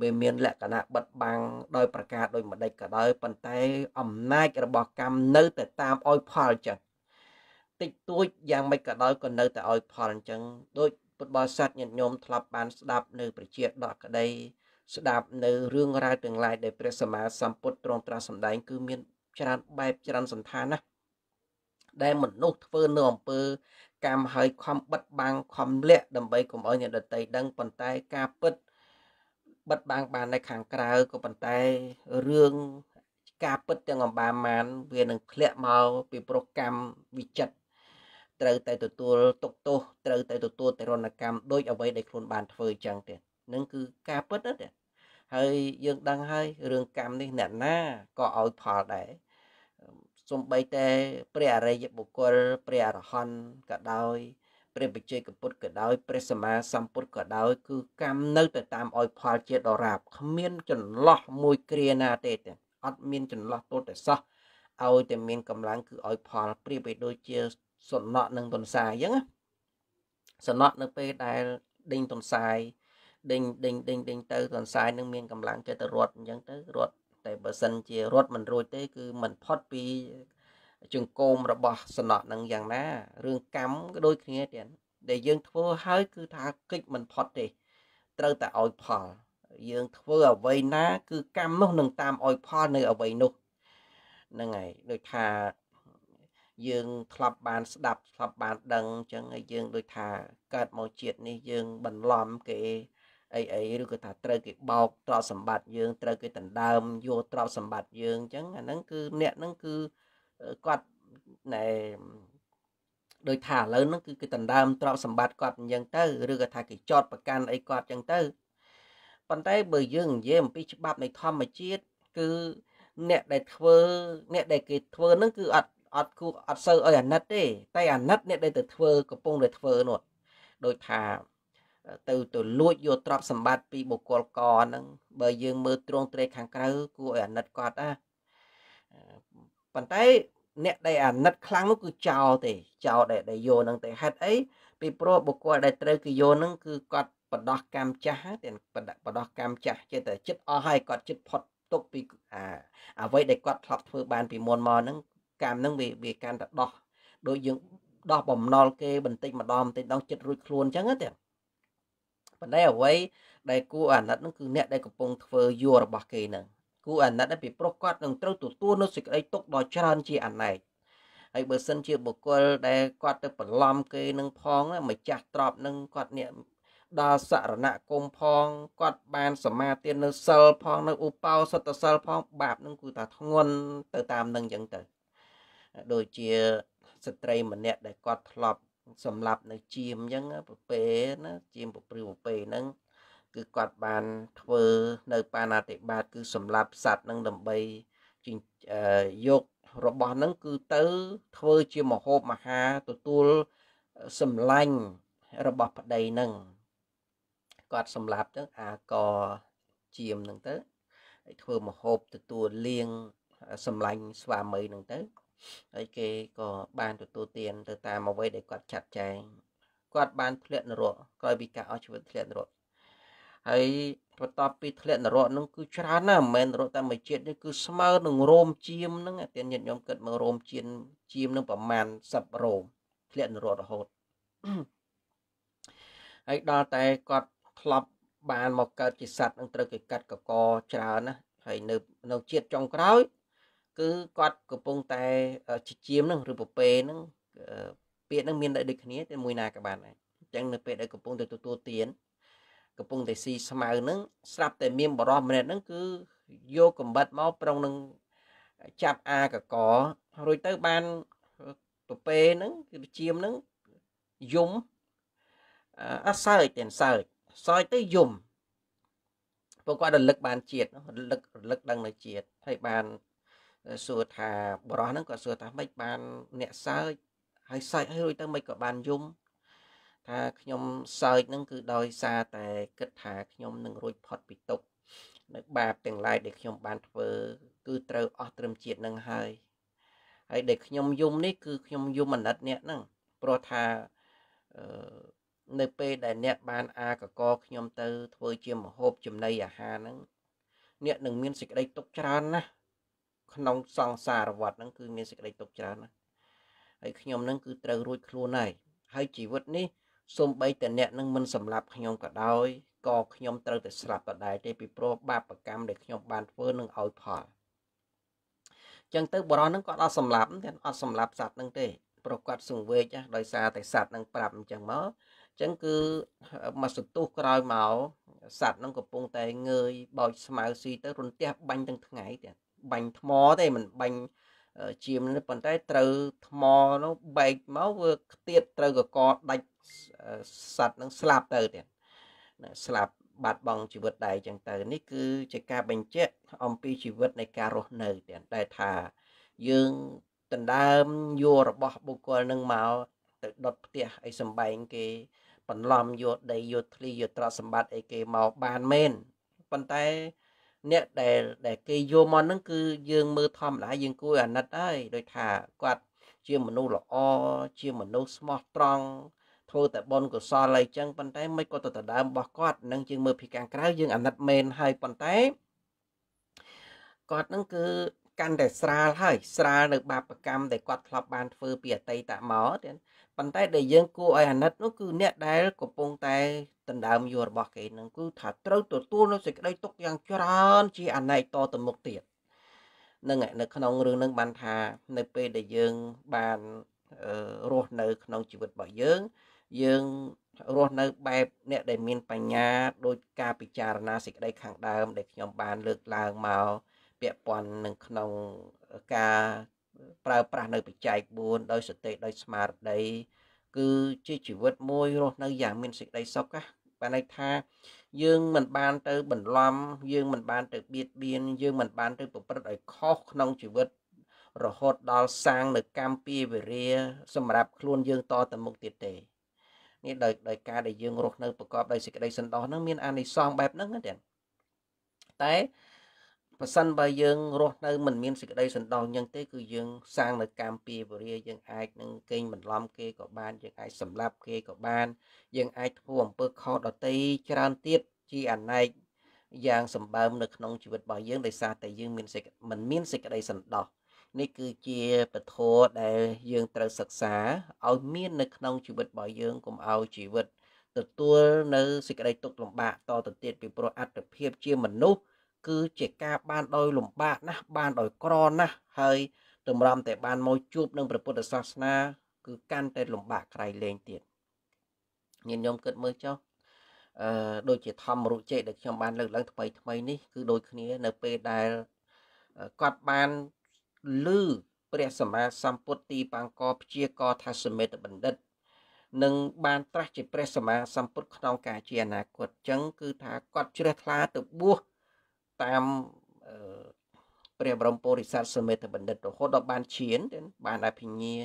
វាមាន លក្ខណៈបិទបាំងដោយប្រការដោយម្ដេចក៏ដោយប៉ុន្តែ អំណាចរបស់កម្មនៅតែតាមឲ្យផលចឹងតិចតួចយ៉ាងម៉េចក៏ដោយក៏នៅតែឲ្យផលអញ្ចឹងដូចពុទ្ធបរិស័ទញាតិញោមធ្លាប់បានស្ដាប់នៅប្រជាដកក្តីស្ដាប់នៅរឿងរ៉ាវទាំងឡាយដែលព្រះសម្មាសម្ពុទ្ធទ្រង់ត្រាស់សម្ដែង គឺមានច្រើនបែបច្រើនសន្តានណាដែលមនុស្សធ្វើនៅអំពើកម្មហើយខំបិទបាំងខំលាក់ដើម្បីកុំឲ្យអ្នកដតីដឹងប៉ុន្តែការពិតបិទបាំងបាននៅខាងក្រៅក៏ប៉ុន្តែរឿងការពិតទាំងអំបាមានវានឹងធ្លាក់មកពីប្រកម្មវិចិត្រត្រូវតែទទួលទុកទោសត្រូវតែទទួលទរណកម្មដោយអ្វីដែលខ្លួនបានធ្វើចឹងទៀតនឹងគឺការពិតណាទៀតហើយយើងដឹងហើយរឿងកម្មនេះអ្នកណាក៏ឲ្យផលដែរសំបីតែព្រះអរិយបុគ្គលព្រះអរហន្តក៏ដោយព្រះបច្ចេកពុទ្ធក៏ដោយព្រះសម្មាសម្ពុទ្ធក៏ដោយគឺកម្មនៅតែតាមឲ្យផលជាដរាបគ្មានចន្លោះមួយ គ្រាណាទេទាំងអត់មាន ចន្លោះទោះតែសោះឲ្យតែមានកម្លាំងគឺឲ្យផលប្រៀបដូចជាសំណក់នឹងពន្សាអញ្ចឹងណាសំណក់នៅពេលដែលដេញទន្សាយដេញដេញដេញដេញទៅទន្សាយនឹងមានកម្លាំងគេទៅរត់អញ្ចឹងទៅរត់តែបើសិនជារត់មិនរួចទេ គឺមិនផុតពីជើងគោមរបស់សំណក់នឹងយ៉ាងណារឿងកម្មក៏ដូចគ្នាទៀតដែលយើងធ្វើហើយគឺថាកិច្ចមិនផុតទេត្រូវតែឲ្យផលយើង ធ្វើអ្វីណា គឺកម្មនោះនឹងតាមឲ្យផលនៅអ្វីនោះហ្នឹងហើយដូចថាយើងធ្លាប់បានស្ដាប់ធ្លាប់បានដឹងអញ្ចឹងហើយយើង ដូចថាកើតមកជាតិនេះយើងបន្លំគេអីអីឬក៏ថាត្រូវគេបោកទ្រព្យសម្បត្តិយើងត្រូវគេដណ្ដើមយកទ្រព្យសម្បត្តិយើងអញ្ចឹងអាហ្នឹងគឺអ្នកហ្នឹងគឺគាត់ណែដោយថាឥឡូវហ្នឹងគឺគេដណ្ដើមទ្រព្យសម្បត្តិគាត់អញ្ចឹងទៅឬក៏ថាគេចោតប្រកាន់អីគាត់អញ្ចឹងទៅប៉ុន្តែបើយើងនិយាយអំពីច្បាប់នៃធម្មជាតិគឺអ្នកដែលធ្វើ អ្នក ដែលគេធ្វើហ្នឹង គឺអត់អត់គូអត់សូវឲ្យអាណិតទេតែអាណិតអ្នកដែលទៅធ្វើកំពុងតែធ្វើនោះដូចថាទៅទៅលួចយកទ្រព្យសម្បត្តិពីបុគ្គលកហ្នឹងបើយើងមើលត្រង់ត្រេកខាងក្រៅគួរឲ្យអាណិតគាត់ណាប៉ុន្តែ អ្នកដែលអាណិតខ្លាំងនោះគឺចោលទេ ចោលដែលដែលយកហ្នឹងតែហេតុអីពីព្រោះបុគ្គលដែលត្រូវគឺយកហ្នឹងគឺគាត់បដោះកម្មចាស់ទាំងបដោះកម្មចាស់ចេះតែចិត្តអស់ហើយគាត់ចិត្តផុតទុកពីអាអ្វីដែលគាត់ធ្លាប់ធ្វើបានពីមុនមកហ្នឹងកម្មហ្នឹងវាវាកាន់តែដោះដូចយើងដោះបំណុលគេបន្តិចម្ដងបន្តិចម្ដងចិត្តរួចខ្លួនអញ្ចឹងទេប៉ុន្តែអ្វីដែលគូអាណិតហ្នឹងគឺអ្នកដែលកំពុងធ្វើយួររបស់គេហ្នឹងគូអាណិតពីប្រុសគាត់នឹងត្រូវទទួលនូវសេចក្តីទុកដ៏ច្រើនជាអណែកហើយបើសិនជាបុគ្គលដែលគាត់ទៅបន្លំគេនឹងផងម្ចាស់ទ្របនឹងគាត់អ្នកដល់សរណគមផងគាត់បានសមាទាននៅសិលផង នៅឧបោសតសិលផង បាបនឹងគឺថាធ្ងន់ទៅតាមនឹងអញ្ចឹងទៅដូចជាស្ត្រីម្នាក់ដែលគាត់ធ្លាប់សម្លាប់នៅជាមអញ្ចឹងពពេណាជាមពព្រឺពពេហ្នឹងគឺគាត់បានធ្វើនៅបាណាតិបាតគឺសម្លាប់សត្វហ្នឹងដើម្បីយករបស់ហ្នឹងគឺទៅធ្វើជាមហូបមហាទទួលសម្លាញ់របស់ប្តីហ្នឹងគាត់សម្លាប់ទៅអាកជាមហ្នឹងទៅធ្វើមហូបទទួលលៀងសម្លាញ់ស្វាមីហ្នឹងទៅហើយគេក៏បានទទួលទានទៅតាមអ្វីដែលគាត់ចាត់ចែងគាត់បាន ធ្លាក់នរកក្រោយពីការអស់ជីវិតធ្លាក់នរកហើយបន្ទាប់ពីធ្លាក់នរកនឹងគឺច្រើនណាស់មិនមែននរកតែមួយជាតិនេះគឺស្មើនឹងរោមជាមនឹងតែញាតិញោមគិតមើលរោមជាមជាមនឹងប្រមាណ10រោមធ្លាក់នរករហូតហើយដល់តែគាត់ធ្លាប់បានមកកើតជាសត្វនឹងត្រូវគេកាត់កកច្រើនណាស់ហើយនៅនៅជាតិចុងក្រោយគឺគាត់កំពុងតែជាជាមនឹងឬពពែនឹងពាក្យនឹងមានដូចគ្នាតែមួយណាក៏បានដែរអញ្ចឹងនៅពេលដែលកំពុងតែទទួលទានកំពុងតែស៊ីស្មៅនឹងស្រាប់តែមានបរោះម្នាក់នឹងគឺយកកំបិតមកប្រុងនឹងចាប់អាកករួចទៅបានពពែនឹងគឺជាមនឹងយំអសើចទាំងសើចសើចទៅយំពួកគាត់រលឹកបានជាតិរលឹករលឹកដឹងនៅជាតិហើយបានសួរថាបរោះហ្នឹងគាត់សួរថាម៉េចបានអ្នកសើចហើយសើចហើយរួចទៅម៉េចក៏បានយំថាខ្ញុំសើចហ្នឹង គឺដោយសារតែ គិតថាខ្ញុំនឹងរួចផុតពីទុក្ខនៅបាបទាំងឡាយដែលខ្ញុំបានធ្វើ គឺត្រូវអស់ត្រឹមជាតិនឹងហើយហើយដែលខ្ញុំយំនេះគឺខ្ញុំយំអាណិតអ្នកហ្នឹងព្រោះថានៅពេលដែលអ្នកបាន អាកកខ្ញុំទៅ ធ្វើជាមហូបចំណីអាហារហ្នឹងអ្នកនឹងមានសេចក្តីទុកច្រើនណាស់ក្នុងសង្សារវដ្តហ្នឹងគឺមានសេចក្តីទុកច្រើនណាស់ហើយខ្ញុំហ្នឹងគឺត្រូវរួចខ្លួនហើយហើយជីវិតនេះសូម្បីតែអ្នកនឹងមិនសម្លាប់ខ្ញុំក៏ដោយក៏ខ្ញុំត្រូវតែស្លាប់ដដែលទេពីព្រោះបាបកម្មដែលខ្ញុំ បានធ្វើនឹងឲ្យផលចឹងទៅបរោះនឹងគាត់អត់សម្លាប់ទេអត់សម្លាប់សត្វនឹងទេប្រកាសសង្វេកដោយសារតែសត្វនឹងប្រាប់អញ្ចឹងមកចឹងគឺមកសន្ទុះក្រោយមកសត្វនឹងកំពុងតែងើយបោចស្មៅស៊ីទៅរន្ទះបាញ់ទាំងថ្ងៃទៀតបាញ់ថ្មទេមិនបាញ់ជាមនេះប៉ុន្តែត្រូវថ្មនោះបែកមកវាខ្ទាតត្រូវកកដាច់សัตว์នឹងស្លាប់ទៅទៀតស្លាប់បាត់បង់ជីវិតដែរអញ្ចឹងទៅនេះគឺជាការបញ្ជាក់អំពីជីវិតនៃការរស់នៅទៀតតែថាយើងដណ្ដើមយករបស់បុគ្គលនឹងមកទៅដុតផ្ទះអីសំបែងគេ បន្លំយកដីយកធ្លីយកទ្រព្យសម្បត្តិអីគេមកបានមែនប៉ុន្តែអ្នកដែលដែលគេយកមកហ្នឹង គឺយើងមើលធម្មតាយើង គួរអាណិតហើយដោយថាគាត់ជាមនុស្សល្អជាមនុស្សស្មោះត្រង់ធ្វើតែបនកុសលអីចឹងប៉ុន្តែមិនគាត់ទៅដដើមរបស់គាត់នឹងជាងមើលពីខាងក្រៅយើងអាណិតមែនហើយប៉ុន្តែគាត់ នឹងគឺ កាន់តែស្រាលហើយស្រាលនៅ បាបកម្មដែលគាត់ធ្លាប់បានធ្វើពីអតីតមកទៀតប៉ុន្តែដែលយើងគួរឲ្យអាណិតនោះគឺអ្នកដែលកំពុងតែដណ្ដើមយករបស់គេនឹងគឺថាត្រូវទទួលនូវសេចក្តីទុកយ៉ាង ច្រើនជាអណែកតទៅមុខទៀតនឹងនៅក្នុងរឿងនឹងបានថា នៅពេលដែលយើងបានរស់នៅក្នុងជីវិតរបស់យើង យើងរស់នៅបែបអ្នកដែលមានបញ្ញាដោយការពិចារណាសេចក្តីខាងដើម ដែលខ្ញុំបានលើកឡើងមកពាក់ព័ន្ធនឹងក្នុងការប្រើប្រាស់នៅបច្ច័យ4ដោយសតិដោយស្មារតីគឺជាជីវិតមួយរស់នៅយ៉ាងមានសេចក្តីសុខណាបានន័យថា យើងមិនបានទៅបន្លំយើងមិនបានទៅបៀតបៀនយើងមិនបាន ទៅប្រព្រឹត្តឲ្យខុសក្នុងជីវិតរហូតដល់សាងនៅកម្មពីវេរាសម្រាប់ខ្លួនយើងតទៅមុខទៀតទេនេះដោយដោយការដែលយើងរស់នៅប្រកបដោយសេចក្តីសន្តោសនឹងមានអានិសង្សបែបហ្នឹងណាតែប្រសិនបើយើងរស់នៅមិនមានសេចក្តីសន្តោសអញ្ចឹងទេគឺយើង សាងនៅកម្មពីវរាយើងអាចនឹងកេងបន្លំគេក៏បាន យើងអាចសម្លាប់គេក៏បានយើងអាចធ្វើអំពើខុសដតីច្រើនទៀតជាអណែកយ៉ាងសម្បើមនៅក្នុងជីវិតរបស់យើងដោយសារតែយើងមានសេចមិនមានសេចក្តីសន្តោសនេះគឺជាពធដែលយើងត្រូវសិក្សាឲ្យមាននៅក្នុងជីវិតរបស់យើងកុំឲ្យជីវិតទទួលនៅសេចក្តីទុក្ខលំបាកតទៅទៀតពីព្រោះអត្តភាពជាមនុស្សគឺជាការបានដោយលំបាកណាស់បានដោយក្រណាស់ហើយតម្រាំតែបានមកជួបនឹងព្រះពុទ្ធសាសនា គឺកាន់តែលំបាកក្រៃលែងទៀតញាតិញោមគិតមើលចុះអឺដូចជាធម្មរុជេដែលខ្ញុំបានលើកឡើងថ្មីថ្មីនេះគឺដូចគ្នានៅពេលដែលគាត់បានលឺព្រះសម្មាសម្ពុទ្ធទីបង្កព្យាករថាសមេតបណ្ឌិតនឹងបាន ត្រាស់ជាព្រះ សម្មាសម្ពុទ្ធក្នុងការជាអនាគតចឹង គឺថាគាត់ជ្រះថ្លាទៅបួសតាមព្រះបរមពុរិស័ទសមេតបណ្ឌិតរហូតដល់បានឈានបានអភិញ្ញា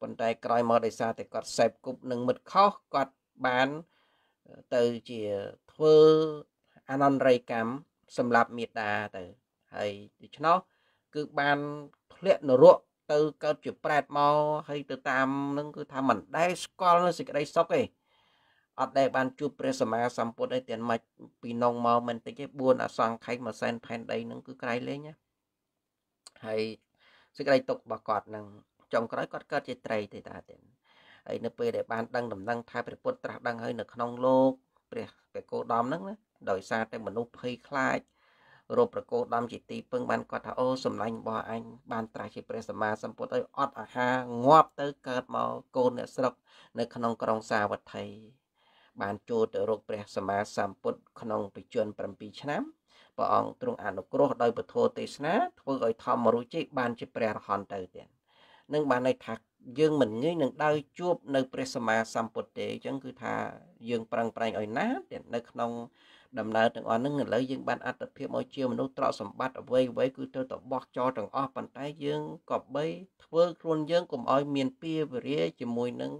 ប៉ុន្តែក្រោយមកដោយសារតែគាត់សេពគប់នឹងមិត្តខុសគាត់បានទៅជាធ្វើអនន្តរិយកម្មសម្រាប់មេតាទៅហើយដូច្នោះគឺបានធ្លាក់នរកទៅកើតជាប្រែតមកហើយទៅតាមនឹងគឺថាមិនដែលស្គាល់នឹងសេចក្តីសុខទេអត់ដែលបានជួបព្រះសម្មាសម្ពុទ្ធអីទាំងមិនពីនងមកមិនតិចទេ4អសង្ខៃមួយសែនផែនដីនឹងគឺក្រៃលែងណាហើយសេចក្តីទុករបស់គាត់នឹងចុងក្រោយគាត់កើតជាត្រីទេតាទៀតហើយនៅពេលដែលបានដឹងដំណឹងថាព្រះពុទ្ធត្រាស់ដឹងហើយនៅក្នុងលោកព្រះព្រះគោដំហ្នឹងណាដោយសារតែមនុស្សភ័យខ្លាចរោគប្រកោដំជាទីពឹងបានគាត់ថាអូសម្លាញ់របស់អញ បាន ត្រាស់ជាព្រះសម្មាសម្ពុទ្ធឲ្យអត់អាហារងាប់ទៅកើតមកកូនអ្នកស្រុក នៅក្នុងក្រុងសាវត្ថីបានចូលទៅរកព្រះសម្មាសម្ពុទ្ធក្នុងបច្ចុប្បន្ន7ឆ្នាំព្រះអង្គទ្រង់អនុគ្រោះដោយពធទេសនា ធ្វើឲ្យធម្មរុជិបានជាព្រះរហន្តទៅទៀតនឹងបានន័យថាយើងមិនងាយនឹងដើរជួបនៅ ព្រះសម្មាសម្ពុទ្ធទេអញ្ចឹងគឺថាយើងប្រឹងប្រែងឲ្យណាទៀតនៅ ក្នុងដំណើរទាំងអស់ហ្នឹងឥឡូវយើងបានអត្តភាពមកជាមនុស្សត្រកសម្បត្តិអ្វីអ្វីគឺត្រូវតបោះចោលទាំងអស់ប៉ុន្តែយើងក៏បី ធ្វើខ្លួនយើងកុំឲ្យមានពៀវរាជាមួយនឹង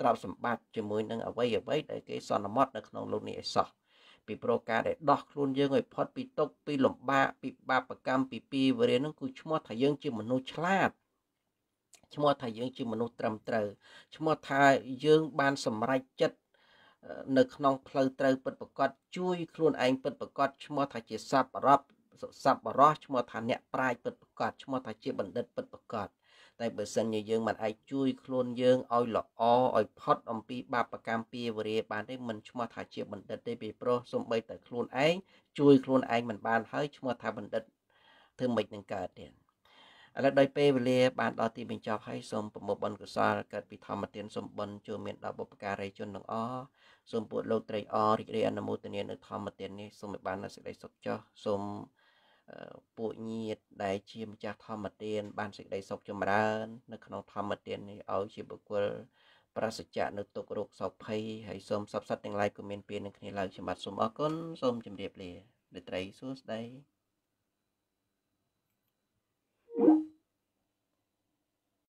ទ្រព្យសម្បត្តិជាមួយនឹងអ្វីអ្វីដែលគេសន្មត់នៅក្នុងលោកនេះឲ្យសោះពីប្រការដែលដោះខ្លួនយើងឲ្យផុតពីទុកពីលំបាកពីបាបកម្មពីពីវរៈនឹងគឺឈ្មោះថាយើង ជាមនុស្សឆ្លាតឈ្មោះថាយើងជាមនុស្សត្រឹមត្រូវឈ្មោះថាយើងបានសម្រេចចិត្តនៅក្នុងផ្លូវត្រូវពិតប្រកបជួយខ្លួនឯងពិតប្រកបឈ្មោះថាជាសັບរ៉ាប់សັບរោះឈ្មោះថាអ្នកប្រាជ្ញពិតប្រកបឈ្មោះថាជាបណ្ឌិតពិតប្រកបតែបើសិនជាយើងមិនអាចជួយខ្លួនយើងឲ្យល្អឲ្យផុតអំពីបាបកម្មពីវរៈបានទេមិនឈ្មោះថាជាបណ្ឌិតទេពីព្រោះសំបីតែខ្លួនឯងជួយខ្លួនឯងមិនបាន ហើយឈ្មោះថាបណ្ឌិតធ្វើមិននឹងកើតទៀតឥឡូវដោយពេលវេលាបានដល់ទីបញ្ចប់ហើយសូមប្រមូលបុណ្យកុសលកើតពីធម្មទានសម្បុណ្យជួយមានដល់បុព្វការីជនទាំងអស់សូមពួតលោកត្រីអររីករាយអនុមោទនានៅធម្មទាននេះសូមឲ្យបាននូវសេចក្តីសុខចុះសូមពួកញាតដែលជាម្ចាស់ធម្មទានបានសេចក្តីសុខចម្រើននៅក្នុងធម្មទាននេះឲ្យជាបុគ្គលប្រសិទ្ធៈនៅទុករោគសោកភ័យហើយសូមសពសត្វទាំងឡាយក៏មានពេលនឹងគ្នាឡើងជាបាត់សូមអរគុណសូមជម្រាបលារាត្រីសួស្តី